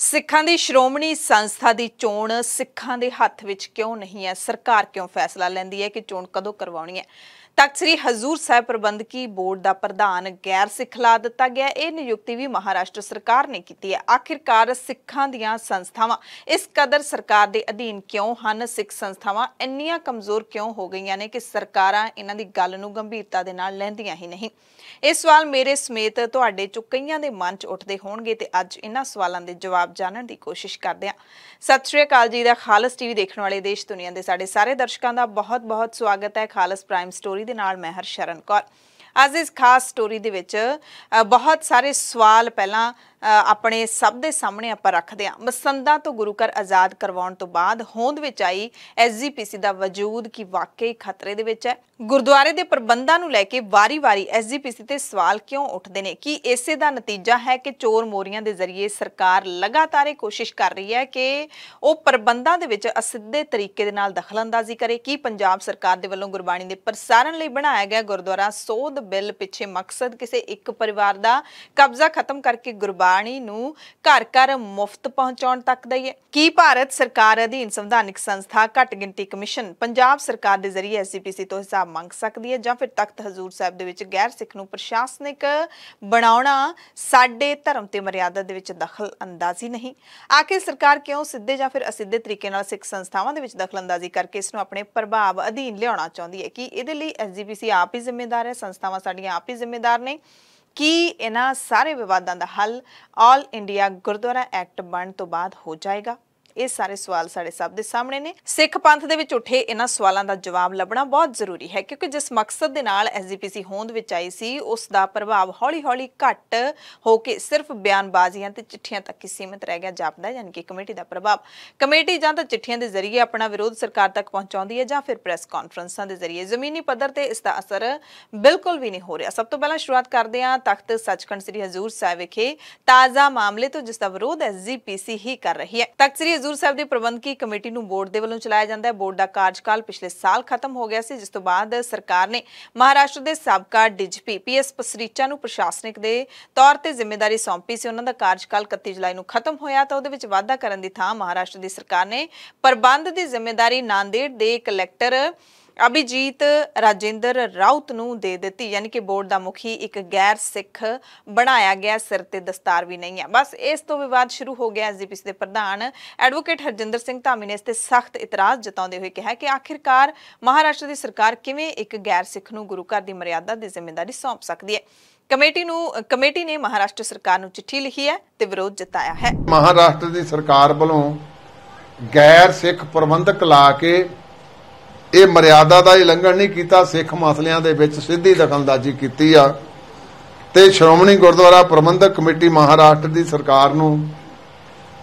ਸਿੱਖਾਂ ਦੀ ਸ਼੍ਰੋਮਣੀ ਸੰਸਥਾ ਦੀ ਚੋਣ ਸਿੱਖਾਂ ਦੇ ਹੱਥ ਵਿੱਚ ਕਿਉਂ ਨਹੀਂ ਹੈ ਸਰਕਾਰ ਕਿਉਂ ਫੈਸਲਾ ਲੈਂਦੀ ਹੈ ਕਿ ਚੋਣ ਕਦੋਂ ਕਰਵਾਉਣੀ ਹੈ ਤਖਤ ਸ੍ਰੀ ਹਜ਼ੂਰ ਸਾਹਿਬ ਪ੍ਰਬੰਧਕੀ ਬੋਰਡ ਦਾ ਪ੍ਰਧਾਨ ਗੈਰ ਸਿੱਖਲਾ ਦਿੱਤਾ ਗਿਆ ਇਹ ਨਿਯੁਕਤੀ ਵੀ ਮਹਾਰਾਸ਼ਟਰ ਸਰਕਾਰ ਨੇ ਕੀਤੀ ਹੈ ਆਖਿਰਕਾਰ ਸਿੱਖਾਂ ਦੀਆਂ ਸੰਸਥਾਵਾਂ ਇਸ ਕਦਰ ਸਰਕਾਰ ਦੇ ਅਧੀਨ ਕਿਉਂ ਹਨ ਸਿੱਖ ਸੰਸਥਾਵਾਂ ਇੰਨੀਆਂ ਕਮਜ਼ੋਰ ਕਿਉਂ ਹੋ ਗਈਆਂ ਨੇ ਕਿ ਸਰਕਾਰਾਂ ਇਹਨਾਂ ਦੀ ਗੱਲ ਨੂੰ ਗੰਭੀਰਤਾ ਦੇ ਨਾਲ ਲੈਂਦੀਆਂ ਹੀ ਨਹੀਂ ਇਹ ਸਵਾਲ ਮੇਰੇ ਸਮੇਤ ਤੁਹਾਡੇ ਚੋਂ ਕਈਆਂ ਦੇ ਮਨ 'ਚ ਉੱਠਦੇ ਹੋਣਗੇ ਤੇ ਅੱਜ ਇਹਨਾਂ ਸਵਾਲਾਂ ਦੇ ਜਵਾਬ ਜਾਣਨ ਦੀ ਕੋਸ਼ਿਸ਼ ਕਰਦੇ ਹਾਂ ਸਤਿ ਸ਼੍ਰੀ ਅਕਾਲ ਜੀ ਦਾ ਖਾਲਸ ਟੀਵੀ ਦੇਖਣ ਵਾਲੇ ਦੇਸ਼ ਦੁਨੀਆ ਦੇ ਸਾਡੇ ਸਾਰੇ ਦਰਸ਼ਕਾਂ ਦਾ ਬਹੁਤ-ਬਹੁਤ ਸਵਾਗਤ ਹੈ ਖਾਲਸ ਪ੍ਰਾਈਮ ਸਟੋਰੀ ਦੇ ਨਾਲ ਮੈਂ ਹਰਸ਼ਰਨ ਕੌਰ ਅੱਜ ਇਸ ਖਾਸ ਸਟੋਰੀ ਦੇ ਵਿੱਚ ਬਹੁਤ ਸਾਰੇ ਸਵਾਲ ਪਹਿਲਾਂ ਆਪਣੇ ਸਭ ਦੇ ਸਾਹਮਣੇ ਆਪਾਂ ਰੱਖਦੇ ਹਾਂ ਮਸੰਦਾ ਤੋਂ ਗੁਰੂ ਘਰ ਆਜ਼ਾਦ ਕਰਵਾਉਣ ਤੋਂ ਬਾਅਦ ਹੋਂਦ ਵਿੱਚ ਆਈ ਐਸਜੀਪੀਸੀ ਦਾ ਵਜੂਦ ਕੀ ਵਾਕਈ ਖਤਰੇ ਦੇ ਵਿੱਚ ਹੈ ਗੁਰਦੁਆਰੇ ਦੇ ਪ੍ਰਬੰਧਾਂ ਨੂੰ ਲੈ ਕੇ ਵਾਰੀ-ਵਾਰੀ ਐਸਜੀਪੀਸੀ ਤੇ ਸਵਾਲ ਕਿਉਂ ਉੱਠਦੇ ਨੇ ਕੀ ਇਸੇ ਦਾ ਨਤੀਜਾ ਹੈ ਕਿ ਚੋਰ ਮੋਰੀਆਂ ਦੇ ਜ਼ਰੀਏ ਸਰਕਾਰ ਲਗਾਤਾਰੇ ਕੋਸ਼ਿਸ਼ ਕਰ ਰਹੀ ਹੈ ਕਿ ਉਹ ਪ੍ਰਬੰਧਾਂ ਦੇ ਵਿੱਚ ਅਸਿੱਧੇ ਤਰੀਕੇ ਦੇ ਨਾਲ ਦਖਲਅੰਦਾਜ਼ੀ ਕਰੇ ਕੀ ਪੰਜਾਬ ਸਰਕਾਰ ਦੇ ਵੱਲੋਂ ਗੁਰਬਾਣੀ ਦੇ ਪ੍ਰਸਾਰਣ ਲਈ ਬਣਾਇਆ ਗਿਆ ਗੁਰਦੁਆਰਾ ਸੋਧ ਬਿੱਲ ਪਿੱਛੇ ਮਕਸਦ ਕਿਸੇ ਇੱਕ ਪਰਿਵਾਰ ਦਾ ਕਬਜ਼ਾ ਖਤਮ ਕਰਕੇ ਗੁਰਬਾਣੀ ਪਾਣੀ ਨੂੰ ਘਰ ਘਰ ਮੁਫਤ ਪਹੁੰਚਾਉਣ ਤੱਕ ਦਾ ਹੀ ਹੈ ਕੀ ਭਾਰਤ ਸਰਕਾਰ ਅਧੀਨ ਸੰਵਿਧਾਨਿਕ ਸੰਸਥਾ ਘੱਟ ਗਿਣਤੀ ਕਮਿਸ਼ਨ ਪੰਜਾਬ ਸਰਕਾਰ ਦੇ ਜ਼ਰੀਏ ਐਸਸੀਪੀਸੀ ਤੋਂ ਹਿਸਾਬ ਮੰਗ ਸਕਦੀ ਹੈ ਜਾਂ ਫਿਰ ਤਖਤ ਹਜ਼ੂਰ ਸਾਹਿਬ ਦੇ ਵਿੱਚ ਗੈਰ ਸਿੱਖ ਨੂੰ ਪ੍ਰਸ਼ਾਸਨਿਕ ਬਣਾਉਣਾ ਸਾਡੇ ਧਰਮ ਤੇ ਮਰਿਆਦਾ ਦੇ ਵਿੱਚ ਦਖਲ ਅੰਦਾਜ਼ੀ ਨਹੀਂ ਆਖਿਰ ਸਰਕਾਰ ਕਿਉਂ ਸਿੱਧੇ ਜਾਂ ਫਿਰ ਅਸਿੱਧੇ ਤਰੀਕੇ ਨਾਲ ਸਿੱਖ ਸੰਸਥਾਵਾਂ ਦੇ ਵਿੱਚ ਦਖਲ ਅੰਦਾਜ਼ੀ ਕਰਕੇ ਇਸ ਨੂੰ ਆਪਣੇ ਪ੍ਰਭਾਵ ਅਧੀਨ ਲਿਆਉਣਾ ਚਾਹੁੰਦੀ ਹੈ ਕਿ ਇਹਦੇ ਲਈ ਐਸਜੀਪੀਸੀ ਆਪ ਹੀ ਜ਼ਿੰਮੇਵਾਰ ਹੈ ਸੰਸਥਾਵਾਂ ਸਾਡੀਆਂ ਆਪ ਹੀ ਜ਼ਿੰਮੇਵਾਰ ਨੇ ਕੀ ਇਹਨਾਂ ਸਾਰੇ ਵਿਵਾਦਾਂ ਦਾ ਹੱਲ ਆਲ ਇੰਡੀਆ ਗੁਰਦੁਆਰਾ ਐਕਟ ਬਣ ਤੋਂ ਬਾਅਦ ਹੋ ਜਾਏਗਾ ਇਹ ਸਾਰੇ ਸਵਾਲ ਸਾਡੇ ਸਭ ਦੇ ਸਾਹਮਣੇ ਨੇ ਸਿੱਖ ਪੰਥ ਦੇ ਵਿੱਚ ਉੱਠੇ ਇਹਨਾਂ ਸਵਾਲਾਂ ਦਾ ਜਵਾਬ ਲੱਭਣਾ ਬਹੁਤ ਜ਼ਰੂਰੀ ਹੈ ਕਿਉਂਕਿ ਜਿਸ ਮਕਸਦ ਦੇ ਨਾਲ ਐਸਜੀਪੀਸੀ ਹੋਂਦ ਵਿੱਚ ਆਈ ਸੀ ਉਸ ਦਾ ਪ੍ਰਭਾਵ ਹੌਲੀ-ਹੌਲੀ ਘਟ ਹੋ ਕੇ ਸਿਰਫ ਬਿਆਨਬਾਜ਼ੀਆਂ ਤੇ ਚਿੱਠੀਆਂ ਤੱਕ ਹੀ ਸੀਮਿਤ ਰਹਿ ਗਿਆ ਜਾਪਦਾ ਯਾਨੀ ਕਿ ਕਮੇਟੀ ਦਾ ਪ੍ਰਭਾਵ ਕਮੇਟੀ ਜਾਂ ਤਾਂ ਚਿੱਠੀਆਂ ਦੇ ਜ਼ਰੀਏ ਆਪਣਾ ਵਿਰੋਧ ਸਰਕਾਰ ਤੱਕ ਪਹੁੰਚਾਉਂਦੀ ਹੈ ਜਾਂ ਫਿਰ ਪ੍ਰੈਸ ਕਾਨਫਰੰਸਾਂ ਦੇ ਜ਼ਰੀਏ ਜ਼ਮੀਨੀ ਪੱਧਰ ਤੇ ਇਸ ਦਾ ਅਸਰ ਬਿਲਕੁਲ ਵੀ ਨਹੀਂ ਹੋ ਰਿਹਾ ਸਭ ਤੋਂ ਪਹਿਲਾਂ ਸ਼ੁਰੂਆਤ ਕਰਦੇ ਹਾਂ ਤਖਤ ਸੱਚਖੰਡ ਸ੍ਰੀ ਹਜ਼ੂਰ ਸਾਹਿਬ ਵਿਖੇ ਤਾਜ਼ਾ ਮਾਮਲੇ ਤੋਂ ਜਿਸ ਦਾ ਵਿਰੋਧ ਐਸਜੀਪੀਸੀ ਹੀ ਕਰ ਰਹੀ ਹੈ ਤਖਤ ਸ੍ਰੀ ਹਜ਼ੂਰ ਸਾਹਿਬ ਦੀ ਪ੍ਰਬੰਧਕੀ ਕਮੇਟੀ ਨੂੰ ਬੋਰਡ ਦੇ ਵੱਲੋਂ ਚਲਾਇਆ ਜਾਂਦਾ ਹੈ ਬੋਰਡ ਦਾ ਕਾਰਜਕਾਲ ਪਿਛਲੇ ਸਾਲ ਖਤਮ ਹੋ ਗਿਆ ਸੀ ਜਿਸ ਤੋਂ ਬਾਅਦ ਸਰਕਾਰ ਨੇ ਮਹਾਰਾਸ਼ਟਰ ਦੇ ਸਾਬਕਾ ਡੀਜੀਪੀ ਪੀਐਸ ਪਸਰੀਚਾ ਨੂੰ ਪ੍ਰਸ਼ਾਸਨਿਕ ਦੇ ਤੌਰ ਤੇ ਜ਼ਿੰਮੇਵਾਰੀ ਸੌਂਪੀ ਸੀ ਉਹਨਾਂ ਦਾ ਕਾਰਜਕਾਲ 31 ਜੁਲਾਈ ਨੂੰ ਖਤਮ ਹੋਇਆ ਤਾਂ ਉਹਦੇ ਵਿੱਚ ਵਾਅਦਾ ਕਰਨ ਦੀ ਥਾਂ ਮਹਾਰਾਸ਼ਟਰ ਦੀ ਸਰਕਾਰ ਨੇ ਪ੍ਰਬੰਧ ਦੀ ਜ਼ਿੰਮੇਵਾਰੀ ਨਾਂਦੇੜ ਦੇ ਕਲੈਕਟਰ ਅਭਿਜੀਤ ਰਾਜੇਂਦਰ ਰਾਉਤ ਨੂੰ ਦੇ ਦਿੱਤੀ ਯਾਨੀ ਕਿ ਬੋਰਡ ਦਾ ਮੁਖੀ ਇੱਕ ਗੈਰ ਸਿੱਖ ਬਣਾਇਆ ਗਿਆ ਸਿਰ ਤੇ ਦਸਤਾਰ ਵੀ ਨਹੀਂ ਹੈ ਬਸ ਇਸ ਤੋਂ ਵਿਵਾਦ ਸ਼ੁਰੂ ਹੋ ਗਿਆ ਐਸਜੀਪੀਸੀ ਦੇ ਪ੍ਰਧਾਨ ਐਡਵੋਕੇਟ ਹਰਜਿੰਦਰ ਸਿੰਘ ਧਾਮੀ ਨੇ ਇਸ ਤੇ ਸਖਤ ਇਤਰਾਜ਼ ਜਤਾਉਂਦੇ ਹੋਏ ਕਿਹਾ ਕਿ ਆਖਿਰਕਾਰ ਮਹਾਰਾਸ਼ਟਰ ਦੀ ਸਰਕਾਰ ਕਿਵੇਂ ਇੱਕ ਗੈਰ ਸਿੱਖ ਨੂੰ ਗੁਰੂ ਘਰ ਦੀ ਮਰਿਆਦਾ ਦੀ ਜ਼ਿੰਮੇਵਾਰੀ ਸੌਂਪ ਸਕਦੀ ਹੈ ਕਮੇਟੀ ਨੂੰ ਕਮੇਟੀ ਨੇ ਮਹਾਰਾਸ਼ਟਰ ਸਰਕਾਰ ਨੂੰ ਚਿੱਠੀ ਲਿਖੀ ਹੈ ਤੇ ਵਿਰੋਧ ਜਤਾਇਆ ਹੈ ਮਹਾਰਾਸ਼ਟਰ ਦੀ ਸਰਕਾਰ ਵੱਲੋਂ ਗੈਰ ਸਿੱਖ ਪ੍ਰਬੰਧਕ ਲਾ ਕੇ ਇਹ ਮਰਿਆਦਾ ਦਾ ਉਲੰਘਣ ਨਹੀਂ ਕੀਤਾ ਸਿੱਖ ਮਸਲਿਆਂ ਦੇ ਵਿੱਚ ਸਿੱਧੀ ਦਖਲਅੰਦਾਜ਼ੀ ਕੀਤੀ ਆ ਤੇ ਸ਼੍ਰੋਮਣੀ ਗੁਰਦੁਆਰਾ ਪ੍ਰਬੰਧਕ ਕਮੇਟੀ ਮਹਾਰਾਸ਼ਟਰ ਦੀ ਸਰਕਾਰ ਨੂੰ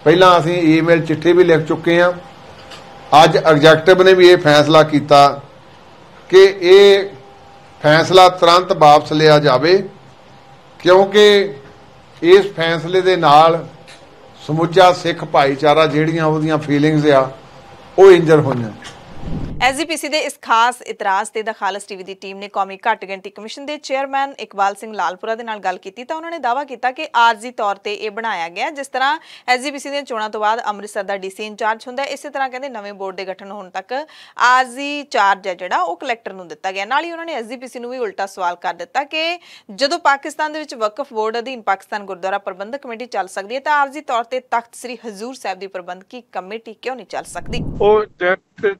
ਪਹਿਲਾਂ ਅਸੀਂ ਈਮੇਲ ਚਿੱਠੀ ਵੀ ਲਿਖ ਚੁੱਕੇ ਆ ਅੱਜ ਐਗਜ਼ੈਕਟਿਵ ਨੇ ਵੀ ਇਹ ਫੈਸਲਾ ਕੀਤਾ ਕਿ ਇਹ ਫੈਸਲਾ ਤੁਰੰਤ ਵਾਪਸ ਲਿਆ ਜਾਵੇ ਕਿਉਂਕਿ ਇਸ ਫੈਸਲੇ ਦੇ ਨਾਲ ਸਮੁੱਚਾ ਸਿੱਖ ਭਾਈਚਾਰਾ ਜਿਹੜੀਆਂ ਉਹਦੀਆਂ ਫੀਲਿੰਗਸ ਆ ਉਹ ਇੰਜਰ ਹੋਈਆਂ ਐਸਜੀਪੀਸੀ ਦੇ ਇਸ ਖਾਸ ਇਤਰਾਜ਼ ਤੇ ਦਾ ਖਾਲਸ ਟੀਵੀ ਦੀ ਟੀਮ ਨੇ ਕੌਮੀ ਘੱਟ ਗਿਣਤੀ ਕਮਿਸ਼ਨ ਦੇ ਚੇਅਰਮੈਨ ਇਕਬਾਲ ਸਿੰਘ ਲਾਲਪੁਰਾ ਦੇ ਨਾਲ ਗੱਲ ਕੀਤੀ ਤਾਂ ਉਹਨਾਂ ਨੇ ਦਾਵਾ ਕੀਤਾ ਕਿ ਆਰਜ਼ੀ ਤੌਰ ਤੇ ਇਹ ਬਣਾਇਆ ਗਿਆ ਜਿਸ ਤਰ੍ਹਾਂ ਐਸਜੀਪੀਸੀ ਦੀਆਂ ਚੋਣਾਂ ਤੋਂ ਬਾਅਦ ਅੰਮ੍ਰਿਤਸਰ ਦਾ ਡੀਸੀ ਇੰਚਾਰਜ ਹੁੰਦਾ ਇਸੇ ਤਰ੍ਹਾਂ ਕਹਿੰਦੇ ਨਵੇਂ ਬੋਰਡ ਦੇ ਗਠਨ ਹੋਣ ਤੱਕ ਆਰਜ਼ੀ ਚਾਰਜ ਹੈ ਜਿਹੜਾ ਉਹ ਕਲੈਕਟਰ ਨੂੰ ਦਿੱਤਾ ਗਿਆ ਨਾਲ ਹੀ ਉਹਨਾਂ ਨੇ ਐਸਜੀਪੀਸੀ ਨੂੰ ਵੀ ਉਲਟਾ ਸਵਾਲ ਕਰ ਦਿੱਤਾ ਕਿ ਜਦੋਂ ਪਾਕਿਸਤਾਨ ਦੇ ਵਿੱਚ ਵਕਫ ਬੋਰਡ ਅਧੀਨ ਪਾਕਿਸਤਾਨ ਗੁਰਦੁਆਰਾ ਪ੍ਰਬੰਧਕ ਕਮੇਟੀ ਚੱਲ ਸਕਦੀ ਹੈ ਤਾਂ ਆਰਜ਼ੀ ਤੌਰ ਤੇ ਤਖਤ ਸ੍ਰੀ ਹਜ਼ੂਰ ਸਾਹਿਬ ਦੀ ਪ੍ਰਬੰਧਕੀ ਕਮੇਟੀ ਕਿਉਂ ਨਹੀਂ ਚੱਲ ਸਕਦੀ ਉਹ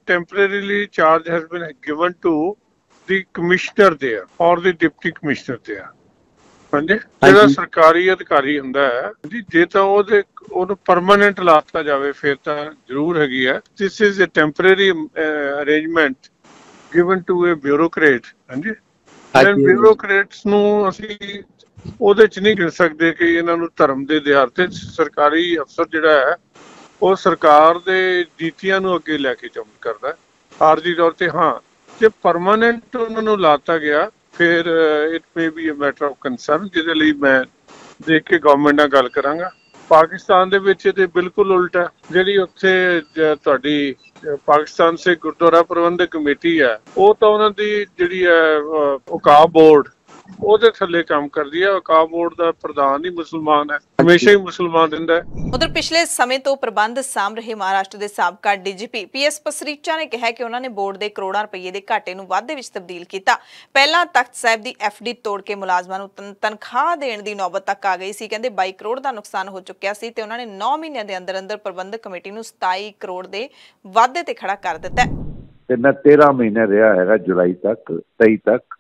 temporary accordingly charge has been given to the commissioner there or the deputy commissioner there ਹਾਂਜੀ ਜਿਹੜਾ ਸਰਕਾਰੀ ਅਧਿਕਾਰੀ ਹੁੰਦਾ ਹੈ ਜੀ ਜੇ ਤਾਂ ਉਹਦੇ ਉਹਨੂੰ ਪਰਮਨੈਂਟ ਲਾਤਾ ਜਾਵੇ ਫਿਰ ਤਾਂ ਜ਼ਰੂਰ ਹੈਗੀ ਹੈ this is a temporary arrangement given to a bureaucrat ਹਾਂਜੀ ਐਂਡ ਬਿਊਰੋਕ੍ਰੇਟਸ ਨੂੰ ਅਸੀਂ ਉਹਦੇ ਚ ਨਹੀਂ ਗਿਣ ਸਕਦੇ ਕਿ ਇਹਨਾਂ ਨੂੰ ਧਰਮ ਦੇ ਦਿਹਾਰ ਤੇ ਸਰਕਾਰੀ ਅਫਸਰ ਜਿਹੜਾ ਹੈ ਉਹ ਸਰਕਾਰ ਦੇ ਨੀਤੀਆਂ ਨੂੰ ਅੱਗੇ ਲੈ ਕੇ ਚੱਲ ਕਰਦਾ ਹੈ ਆਰਜੀ ਤੌਰ ਤੇ ਹਾਂ ਜੇ ਪਰਮਨੈਂਟ ਉਹਨਾਂ ਨੂੰ ਲਾਤਾ ਗਿਆ ਫਿਰ it may be a matter of concern ਜਿਹਦੇ ਲਈ ਮੈਂ ਦੇਖ ਕੇ ਗਵਰਨਮੈਂਟ ਨਾਲ ਗੱਲ ਕਰਾਂਗਾ ਪਾਕਿਸਤਾਨ ਦੇ ਵਿੱਚ ਤੇ ਬਿਲਕੁਲ ਉਲਟਾ ਜਿਹੜੀ ਉੱਥੇ ਤੁਹਾਡੀ ਪਾਕਿਸਤਾਨ ਸੇ ਗੁਰਦੁਆਰਾ ਪ੍ਰਬੰਧਕ ਕਮੇਟੀ ਹੈ ਉਹ ਤਾਂ ਉਹਨਾਂ ਦੀ ਜਿਹੜੀ ਹੈ ਉਕਾਬ ਬੋਰਡ ਉਹਦੇ ਥੱਲੇ ਕੰਮ ਕਰਦੀ ਹੈ ਵਕਾਬ ਬੋਰਡ ਦਾ ਪ੍ਰਧਾਨ ਹੀ ਮੁਸਲਮਾਨ ਹੈ ਹਮੇਸ਼ਾ ਹੀ ਮੁਸਲਮਾਨ ਰਹਿੰਦਾ ਹੈ ਉਧਰ ਪਿਛਲੇ ਸਮੇਂ ਤੋਂ ਪ੍ਰਬੰਧ ਸਾਮ ਰਹੇ ਮਹਾਰਾਸ਼ਟਰ ਦੇ ਸਾਬਕਾ ਡੀਜੀਪੀ ਪੀਐਸ ਪਸਰੀਚਾ ਨੇ ਕਿਹਾ ਕਿ ਉਹਨਾਂ ਨੇ ਬੋਰਡ ਦੇ ਕਰੋੜਾਂ ਰੁਪਏ ਦੇ ਘਾਟੇ ਨੂੰ ਵਾਧੇ ਵਿੱਚ ਤਬਦੀਲ ਕੀਤਾ ਪਹਿਲਾਂ ਤਖਤ ਸਾਹਿਬ ਦੀ ਐਫਡੀ ਤੋੜ ਕੇ ਮੁਲਾਜ਼ਮਾਂ ਨੂੰ ਤਨਖਾਹ ਦੇਣ ਦੀ ਨੌਬਤ ਤੱਕ ਆ ਗਈ ਸੀ ਕਹਿੰਦੇ 22 ਕਰੋੜ ਦਾ ਨੁਕਸਾਨ ਹੋ ਚੁੱਕਿਆ ਸੀ ਤੇ ਉਹਨਾਂ ਨੇ 9 ਮਹੀਨਿਆਂ ਦੇ ਅੰਦਰ ਅੰਦਰ ਪ੍ਰਬੰਧਕ ਕਮੇਟੀ ਨੂੰ 27 ਕਰੋੜ ਦੇ ਵਾਧੇ ਤੇ ਖੜਾ ਕਰ ਦਿੱਤਾ ਤੇ ਮੈਂ 13 ਮਹੀਨੇ ਰਿਹਾ ਹੈਗਾ ਜੁਲਾਈ ਤੱਕ 23 ਤੱਕ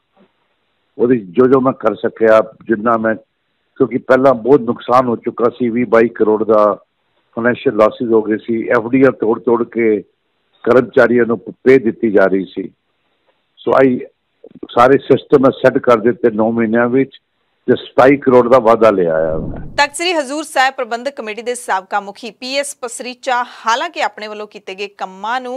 ਉਹਦੀ ਜੋ ਜੋ ਮੈਂ ਕਰ ਸਕਿਆ ਜਿੰਨਾ ਮੈਂ ਕਿਉਂਕਿ ਪਹਿਲਾਂ ਬਹੁਤ ਨੁਕਸਾਨ ਹੋ ਚੁੱਕਾ ਸੀ 22 ਕਰੋੜ ਦਾ ਫਾਈਨੈਂਸ਼ੀਅਲ ਲਾਸਸ ਹੋ ਗਏ ਸੀ ਐਫਡੀਆਰ ਤੋੜ ਤੋੜ ਕੇ ਕਰਮਚਾਰੀਆਂ ਨੂੰ ਪੇ ਦਿੱਤੀ ਜਾ ਰਹੀ ਸੀ ਸੋ ਆਈ ਸਾਰੇ ਸਿਸਟਮ ਸੈੱਟ ਕਰ ਦਿੱਤੇ 9 ਮਹੀਨਿਆਂ ਵਿੱਚ ਜਿਸ 27 ਕਰੋੜ ਦਾ ਵਾਅਦਾ ਲਿਆ ਆ ਤਖਤ ਸ੍ਰੀ ਹਜ਼ੂਰ ਸਾਹਿਬ ਪ੍ਰਬੰਧਕ ਕਮੇਟੀ ਦੇ ਸਾਬਕਾ ਮੁਖੀ ਪੀਐਸ ਪਸਰੀਚਾ ਹਾਲਾਂਕਿ ਆਪਣੇ ਵੱਲੋਂ ਕੀਤੇ ਗਏ ਕੰਮਾਂ ਨੂੰ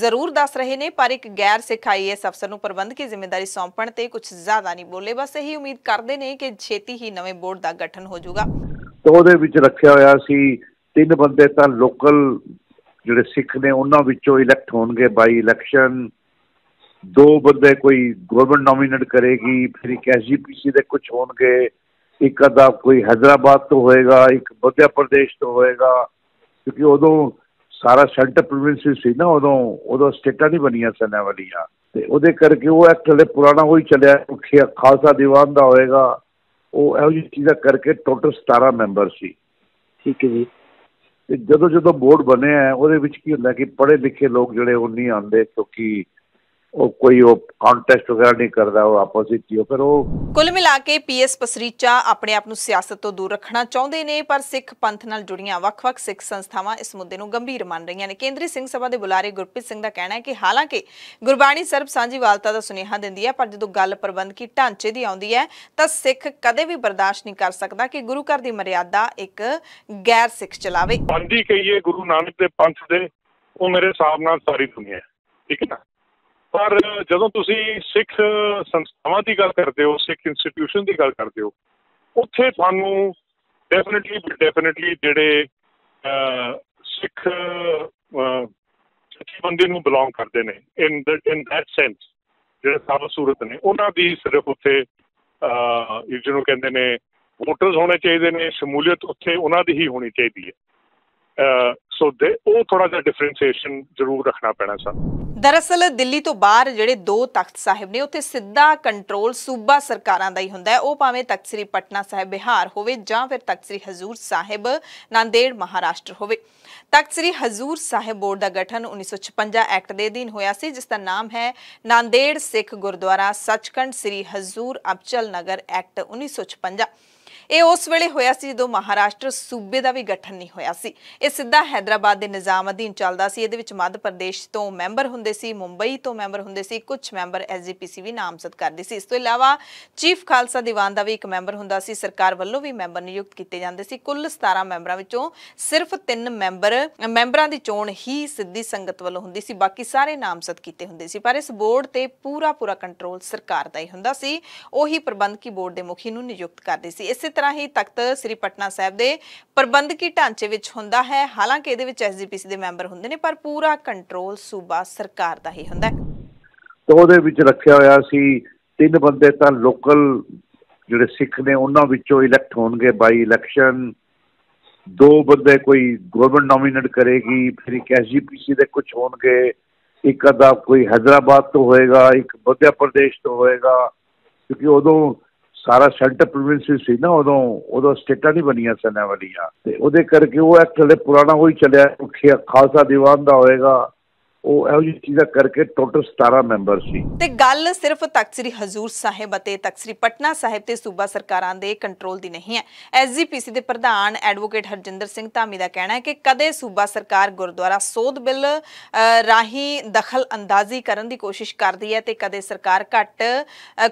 ਜ਼ਰੂਰ ਦੱਸ ਰਹੇ ਨੇ ਪਰ ਇੱਕ ਗੈਰ ਸਿੱਖ ਆਈਐਸ ਅਫਸਰ ਨੂੰ ਪ੍ਰਬੰਧਕੀ ਜ਼ਿੰਮੇਵਾਰੀ ਸੌਂਪਣ ਤੇ ਕੁਝ ਜ਼ਿਆਦਾ ਨਹੀਂ ਬੋਲੇ ਬਸ ਇਹੀ ਉਮੀਦ ਕਰਦੇ ਨੇ ਕਿ ਛੇਤੀ ਹੀ ਨਵੇਂ ਬੋਰਡ ਦਾ ਗਠਨ ਹੋ ਜਾਊਗਾ ਤੋਂ ਉਹਦੇ ਵਿੱਚ ਰੱਖਿਆ ਹੋਇਆ ਸੀ ਤਿੰਨ ਬੰਦੇ ਤਾਂ ਲੋਕਲ ਜਿਹੜੇ ਸਿੱਖ ਨੇ ਉਹਨਾਂ ਵਿੱਚੋਂ ਇਲੈਕਟ ਹੋਣਗੇ ਬਾਈ ਇਲੈਕਸ਼ਨ ਦੋ ਬੰਦੇ ਕੋਈ ਗਵਰਨਮੈਂਟ ਨੋਮੀਨੇਟ ਕਰੇਗੀ ਫਿਰ ਇੱਕ ਐਸਜੀਪੀਸੀ ਦੇ ਕੁਝ ਹੋਣਗੇ ਇੱਕ ਅਦਾ ਕੋਈ ਹైదరాబాద్ ਤੋਂ ਹੋਏਗਾ ਇੱਕ ਬੱਧਿਆ ਪ੍ਰਦੇਸ਼ ਤੋਂ ਹੋਏਗਾ ਕਿਉਂਕਿ ਉਦੋਂ ਸਾਰਾ ਸੈਂਟਰ ਪ੍ਰੋਵਿੰਸ ਸੀ ਨਾ ਉਦੋਂ ਉਦੋਂ ਸਟੇਟਾਂ ਨਹੀਂ ਬਣੀਆਂ ਸਨ ਵਾਲੀਆਂ ਤੇ ਉਹਦੇ ਕਰਕੇ ਉਹ ਐਕਟ ਲੈ ਪੁਰਾਣਾ ਹੋਈ ਚੱਲਿਆ ਖਾਲਸਾ ਦੀਵਾਨ ਦਾ ਹੋਏਗਾ ਉਹ ਇਹੋ ਜਿਹੀ ਚੀਜ਼ਾਂ ਕਰਕੇ ਟੋਟਲ 17 ਮੈਂਬਰ ਸੀ ਠੀਕ ਹੈ ਜੀ ਤੇ ਜਦੋਂ ਜਦੋਂ ਬੋਰਡ ਬਣਿਆ ਉਹਦੇ ਵਿੱਚ ਕੀ ਹੁੰਦਾ ਕਿ ਪੜ੍ਹੇ ਲਿਖੇ ਲੋਕ ਜਿਹੜੇ ਉਹ ਨਹੀਂ ਆਉਂਦੇ ਕਿਉਂਕਿ ਉਹ ਕੋਈ ਉਹ ਕੰਟੈਸਟ ਵਗੈਰਾ ਨਹੀਂ ਕਰਦਾ ਉਹ ਆਪੋਜ਼ਿਟ ਹੀ ਫਿਰ ਉਹ ਕੁੱਲ ਮਿਲਾ ਕੇ ਪੀਐਸ ਪਸਰੀਚਾ ਆਪਣੇ ਆਪ ਨੂੰ ਸਿਆਸਤ ਤੋਂ ਦੂਰ ਰੱਖਣਾ ਚਾਹੁੰਦੇ ਨੇ ਪਰ ਸਿੱਖ ਪੰਥ ਨਾਲ ਜੁੜੀਆਂ ਵੱਖ-ਵੱਖ ਸਿੱਖ ਸੰਸਥਾਵਾਂ ਇਸ ਮੁੱਦੇ ਨੂੰ ਗੰਭੀਰ ਮੰਨ ਰਹੀਆਂ ਨੇ ਕੇਂਦਰੀ ਸਿੰਘ ਸਭਾ ਦੇ ਬੁਲਾਰੇ ਗੁਰਪ੍ਰੀਤ ਸਿੰਘ ਦਾ ਕਹਿਣਾ ਹੈ ਕਿ ਹਾਲਾਂਕਿ ਗੁਰਬਾਣੀ ਸਰਬ ਸਾਂਝੀ ਵਾਲਤਾ ਦਾ ਸੁਨੇਹਾ ਦਿੰਦੀ ਹੈ ਪਰ ਜਦੋਂ ਗੱਲ ਪ੍ਰਬੰਧਕੀ ਢਾਂਚੇ ਦੀ ਆਉਂਦੀ ਹੈ ਤਾਂ ਸਿੱਖ ਕਦੇ ਵੀ ਬਰਦਾਸ਼ਤ ਨਹੀਂ ਕਰ ਸਕਦਾ ਕਿ ਗੁਰੂ ਘਰ ਦੀ ਮਰਿਆਦਾ ਇੱਕ ਗੈਰ ਸਿੱਖ ਚਲਾਵੇ ਬੰਦੀ ਕਹੀਏ ਗੁਰੂ ਨਾਨਕ ਦੇ ਪੰਥ ਦੇ ਉਹ ਮੇਰੇ ਸਾਹਮਣੇ ਸਾਰੀ ਦੁਨੀਆ ਹੈ ਠੀਕ ਹੈ ਪਰ ਜਦੋਂ ਤੁਸੀਂ ਸਿੱਖ ਸੰਸਥਾਵਾਂ ਦੀ ਗੱਲ ਕਰਦੇ ਹੋ ਸਿੱਖ ਇੰਸਟੀਟਿਊਸ਼ਨ ਦੀ ਗੱਲ ਕਰਦੇ ਹੋ ਉੱਥੇ ਤੁਹਾਨੂੰ ਡੈਫੀਨਿਟਲੀ ਡੈਫੀਨਿਟਲੀ ਜਿਹੜੇ ਸਿੱਖ ਬੰਦੇ ਨੂੰ ਬਿਲੋਂਗ ਕਰਦੇ ਨੇ ਇਨ ਇਨ ਦੈਟ ਸੈਂਸ ਜਿਹੜੇ ਸਾਰਾ ਸੂਰਤ ਨੇ ਉਹਨਾਂ ਦੀ ਸਿਰਫ ਉੱਥੇ ਜਿਹਨੂੰ ਕਹਿੰਦੇ ਨੇ ਵੋਟਰਸ ਹੋਣੇ ਚਾਹੀਦੇ ਨੇ ਸ਼ਮੂਲੀਅਤ ਉੱਥੇ ਉਹਨਾਂ ਦੀ ਹੀ ਹੋਣੀ ਚਾਹੀਦੀ ਹੈ ਸੋ ਦੇ ਉਹ ਥੋੜਾ ਜਿਹਾ ਡਿਫਰੈਂਸੀਏਸ਼ਨ ਜ਼ਰੂਰ ਰੱਖਣਾ ਪੈਣਾ ਸਾਨੂੰ ਦਰਅਸਲ ਦਿੱਲੀ ਤੋਂ ਬਾਹਰ ਜਿਹੜੇ ਦੋ ਤਖਤ ਸਾਹਿਬ ਨੇ ਉੱਥੇ ਸਿੱਧਾ ਕੰਟਰੋਲ ਸੂਬਾ ਸਰਕਾਰਾਂ ਦਾ ਹੀ ਹੁੰਦਾ ਹੈ ਉਹ ਭਾਵੇਂ ਤਖਤ ਸ੍ਰੀ ਪਟਨਾ ਸਾਹਿਬ ਬਿਹਾਰ ਹੋਵੇ ਜਾਂ ਫਿਰ ਤਖਤ ਸ੍ਰੀ ਹਜ਼ੂਰ ਸਾਹਿਬ ਨਾਂਦੇੜ ਮਹਾਰਾਸ਼ਟਰ ਹੋਵੇ ਤਖਤ ਸ੍ਰੀ ਹਜ਼ੂਰ ਸਾਹਿਬ ਬੋਰਡ ਦਾ ਗਠਨ 1956 ਐਕਟ ਦੇ ਅਧੀਨ ਹੋਇਆ ਸੀ ਜਿਸ ਦਾ ਨਾਮ ਹੈ ਨਾਂਦੇੜ ਸਿੱਖ ਗੁਰਦੁਆਰਾ ਸੱਚਖੰਡ ਸ੍ਰੀ ਹਜ਼ੂਰ ਅਬਚਲ ਨਗਰ ਐਕਟ 1956 ਇਹ ਉਸ ਵੇਲੇ ਹੋਇਆ ਸੀ ਜਦੋਂ ਮਹਾਰਾਸ਼ਟਰ ਸੂਬੇ ਦਾ ਵੀ ਗਠਨ ਨਹੀਂ ਹੋਇਆ ਸੀ ਇਹ ਸਿੱਧਾ ਹైదరాబాద్ ਦੇ ਨਿਜ਼ਾਮ ਅਧੀਨ ਚੱਲਦਾ ਸੀ ਇਹਦੇ ਵਿੱਚ ਮੱਧ ਪ੍ਰਦੇਸ਼ ਤੋਂ ਮੈਂਬਰ ਹੁੰਦੇ ਸੀ ਮੁੰਬਈ ਤੋਂ ਮੈਂਬਰ ਹੁੰਦੇ ਸੀ ਕੁਝ ਮੈਂਬਰ ਐਸਜੀਪੀਸੀ ਵੀ ਨਾਮਜ਼ਦ ਕਰਦੇ ਸੀ ਇਸ ਤੋਂ ਇਲਾਵਾ ਚੀਫ ਖਾਲਸਾ ਦੀਵਾਨ ਦਾ ਵੀ ਇੱਕ ਮੈਂਬਰ ਹੁੰਦਾ ਸੀ ਸਰਕਾਰ ਵੱਲੋਂ ਵੀ ਮੈਂਬਰ ਨਿਯੁਕਤ ਕੀਤੇ ਜਾਂਦੇ ਸੀ ਕੁੱਲ 17 ਮੈਂਬਰਾਂ ਵਿੱਚੋਂ ਸਿਰਫ 3 ਮੈਂਬਰ ਮੈਂਬਰਾਂ ਦੀ ਚੋਣ ਹੀ ਸਿੱਧੀ ਸੰਗਤ ਵੱਲੋਂ ਹੁੰਦੀ ਸੀ ਬਾਕੀ ਸਾਰੇ ਨਾਮਜ਼ਦ ਕੀਤੇ ਹੁੰਦੇ ਸੀ ਪਰ ਇਸ ਬੋਰਡ ਤੇ ਪੂਰਾ ਪੂਰਾ ਕੰਟਰੋਲ ਸਰਕਾਰ ਦਾ ਹੀ ਹੁੰਦਾ ਸੀ ਉਹੀ ਪ੍ਰਬੰਧਕੀ ਬੋਰਡ ਦੇ ਮੁਖੀ ਨੂੰ ਨਿਯੁਕਤ ਕਰਦੇ ਸੀ ਇਸੇ ਤਰ੍ਹਾਂ ਹੀ ਤਖਤ ਸ੍ਰੀ ਪਟਨਾ ਸਾਹਿਬ ਦੇ ਪ੍ਰਬੰਧਕੀ ਢਾਂਚੇ ਵਿੱਚ ਹੁੰਦਾ ਹੈ ਹਾਲਾਂਕਿ ਇਹਦੇ ਵਿੱਚ ਐਸਜੀਪੀਸੀ ਦੇ ਮੈਂਬਰ ਹੁੰਦੇ ਨੇ ਪਰ ਪੂਰਾ ਕੰਟਰੋਲ ਸੂਬਾ ਸਰਕਾਰ ਦਾ ਹੀ ਹੁੰਦਾ ਹੈ ਉਹਦੇ ਵਿੱਚ ਰੱਖਿਆ ਹੋਇਆ ਸੀ ਤਿੰਨ ਬੰਦੇ ਤਾਂ ਲੋਕਲ ਜਿਹੜੇ ਸਿੱਖ ਨੇ ਉਹਨਾਂ ਵਿੱਚੋਂ ਇਲੈਕਟ ਹੋਣਗੇ ਬਾਈ ਇਲੈਕਸ਼ਨ ਦੋ ਬੰਦੇ ਕੋਈ ਗਵਰਨਮੈਂਟ ਨੋਮੀਨੇਟ ਕਰੇਗੀ ਫਿਰ ਇੱਕ ਐਸਜੀਪੀਸੀ ਦੇ ਕੁਝ ਹੋਣਗੇ ਇੱਕ ਅਦਾ ਕੋਈ ਹైదరాబాద్ ਤੋਂ ਹੋਏਗਾ ਇੱਕ ਮੱਧ ਪ੍ਰਦੇਸ਼ ਤੋਂ ਹੋਏਗਾ ਕਿਉਂਕਿ ਉਦੋਂ ਸਾਰਾ ਸੈਂਟਰ ਪ੍ਰੋਵਿੰਸ ਸੀ ਨਾ ਉਦੋਂ ਉਦੋਂ ਸਟੇਟਾਂ ਨਹੀਂ ਬਣੀਆਂ ਸਨ ਵਾਲੀਆਂ ਤੇ ਉਹਦੇ ਕਰਕੇ ਉਹ ਐਕਟ ਹਲੇ ਪੁਰਾਣਾ ਹੋਈ ਚੱਲਿਆ ਖਾਲਸਾ ਦੀਵਾਨ ਦਾ ਹੋਏਗਾ ਉਹ ਇਹੋ ਜਿਹੀ ਚੀਜ਼ਾਂ ਕਰਕੇ ਟੋਟਲ 17 ਮੈਂਬਰ ਸੀ ਤੇ ਗੱਲ ਸਿਰਫ ਤਖਤ ਸ੍ਰੀ ਹਜ਼ੂਰ ਸਾਹਿਬ ਅਤੇ ਤਖਤ ਸ੍ਰੀ ਪਟਨਾ ਸਾਹਿਬ ਤੇ ਸੂਬਾ ਸਰਕਾਰਾਂ ਦੇ ਕੰਟਰੋਲ ਦੀ ਨਹੀਂ ਹੈ ਐਸਜੀਪੀਸੀ ਦੇ ਪ੍ਰਧਾਨ ਐਡਵੋਕੇਟ ਹਰਜਿੰਦਰ ਸਿੰਘ ਧਾਮੀ ਦਾ ਕਹਿਣਾ ਹੈ ਕਿ ਕਦੇ ਸੂਬਾ ਸਰਕਾਰ ਗੁਰਦੁਆਰਾ ਸੋਧ ਬਿੱਲ ਰਾਹੀਂ ਦਖਲ ਅੰਦਾਜ਼ੀ ਕਰਨ ਦੀ ਕੋਸ਼ਿਸ਼ ਕਰਦੀ ਹੈ ਤੇ ਕਦੇ ਸਰਕਾਰ ਘੱਟ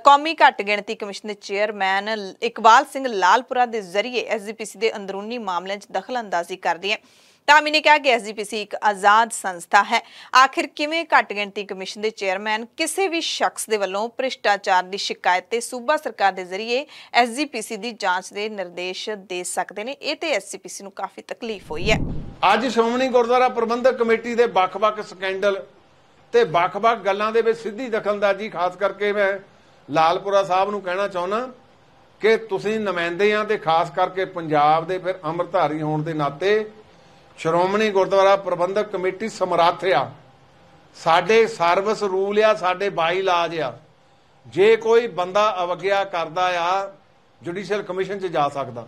ਕੌਮੀ ਘੱਟ ਗਿਣਤੀ ਕਮਿਸ਼ਨ ਦੇ ਚੇਅਰਮੈਨ ਇਕਬਾਲ ਸਿੰਘ ਲਾਲਪੁਰਾ ਦੇ ਜ਼ਰੀਏ ਐਸਜੀਪੀਸੀ ਦੇ ਅੰਦਰੂਨੀ ਮਾਮਲਿਆਂ 'ਚ ਦਖਲ ਅੰਦਾਜ਼ੀ ਕਰਦੀ ਹੈ ਤਾਂ ਨੇ ਕਿਹਾ ਕਿ ਐਸਜੀਪੀਸੀ ਇੱਕ ਆਜ਼ਾਦ ਸੰਸਥਾ ਹੈ ਆਖਿਰ ਕਿਵੇਂ ਘੱਟ ਗਿਣਤੀ ਕਮਿਸ਼ਨ ਦੇ ਚੇਅਰਮੈਨ ਕਿਸੇ ਵੀ ਸ਼ਖਸ ਦੇ ਵੱਲੋਂ ਭ੍ਰਿਸ਼ਟਾਚਾਰ ਦੀ ਸ਼ਿਕਾਇਤ ਤੇ ਸੂਬਾ ਸਰਕਾਰ ਦੇ ਜ਼ਰੀਏ ਐਸਜੀਪੀਸੀ ਦੀ ਜਾਂਚ ਦੇ ਨਿਰਦੇਸ਼ ਦੇ ਸਕਦੇ ਨੇ ਇਹ ਤੇ ਐਸਜੀਪੀਸੀ ਨੂੰ ਕਾਫੀ ਤਕਲੀਫ ਹੋਈ ਹੈ ਅੱਜ ਸ਼੍ਰੋਮਣੀ ਗੁਰਦੁਆਰਾ ਪ੍ਰਬੰਧਕ ਕਮੇਟੀ ਦੇ ਵੱਖ-ਵੱਖ ਸਕੈਂਡਲ ਤੇ ਵੱਖ-ਵੱਖ ਗੱਲਾਂ ਦੇ ਵਿੱਚ ਸਿੱਧੀ ਜੀ ਖਾਸ ਕਰਕੇ ਮੈਂ ਲਾਲਪੁਰਾ ਸਾਹਿਬ ਨੂੰ ਕਹਿਣਾ ਚਾਹੁੰਦਾ ਕਿ ਤੁਸੀਂ ਨੁਮਾਇੰਦੇ ਆ ਤੇ ਖਾਸ ਕਰਕੇ ਪੰਜਾਬ ਦੇ ਫਿਰ ਅੰਮ੍ਰਿਤਧਾਰੀ ਹੋਣ ਦੇ ਨਾਤੇ ਸ਼੍ਰੋਮਣੀ ਗੁਰਦੁਆਰਾ ਪ੍ਰਬੰਧਕ ਕਮੇਟੀ ਸਮਰਾਥਿਆ ਸਾਡੇ ਸਰਵਿਸ ਰੂਲ ਆ ਸਾਡੇ ਬਾਈ ਲਾਜ ਆ ਜੇ ਕੋਈ ਬੰਦਾ ਅਵਗਿਆ ਕਰਦਾ ਆ ਜੁਡੀਸ਼ੀਅਲ ਕਮਿਸ਼ਨ 'ਚ ਜਾ ਸਕਦਾ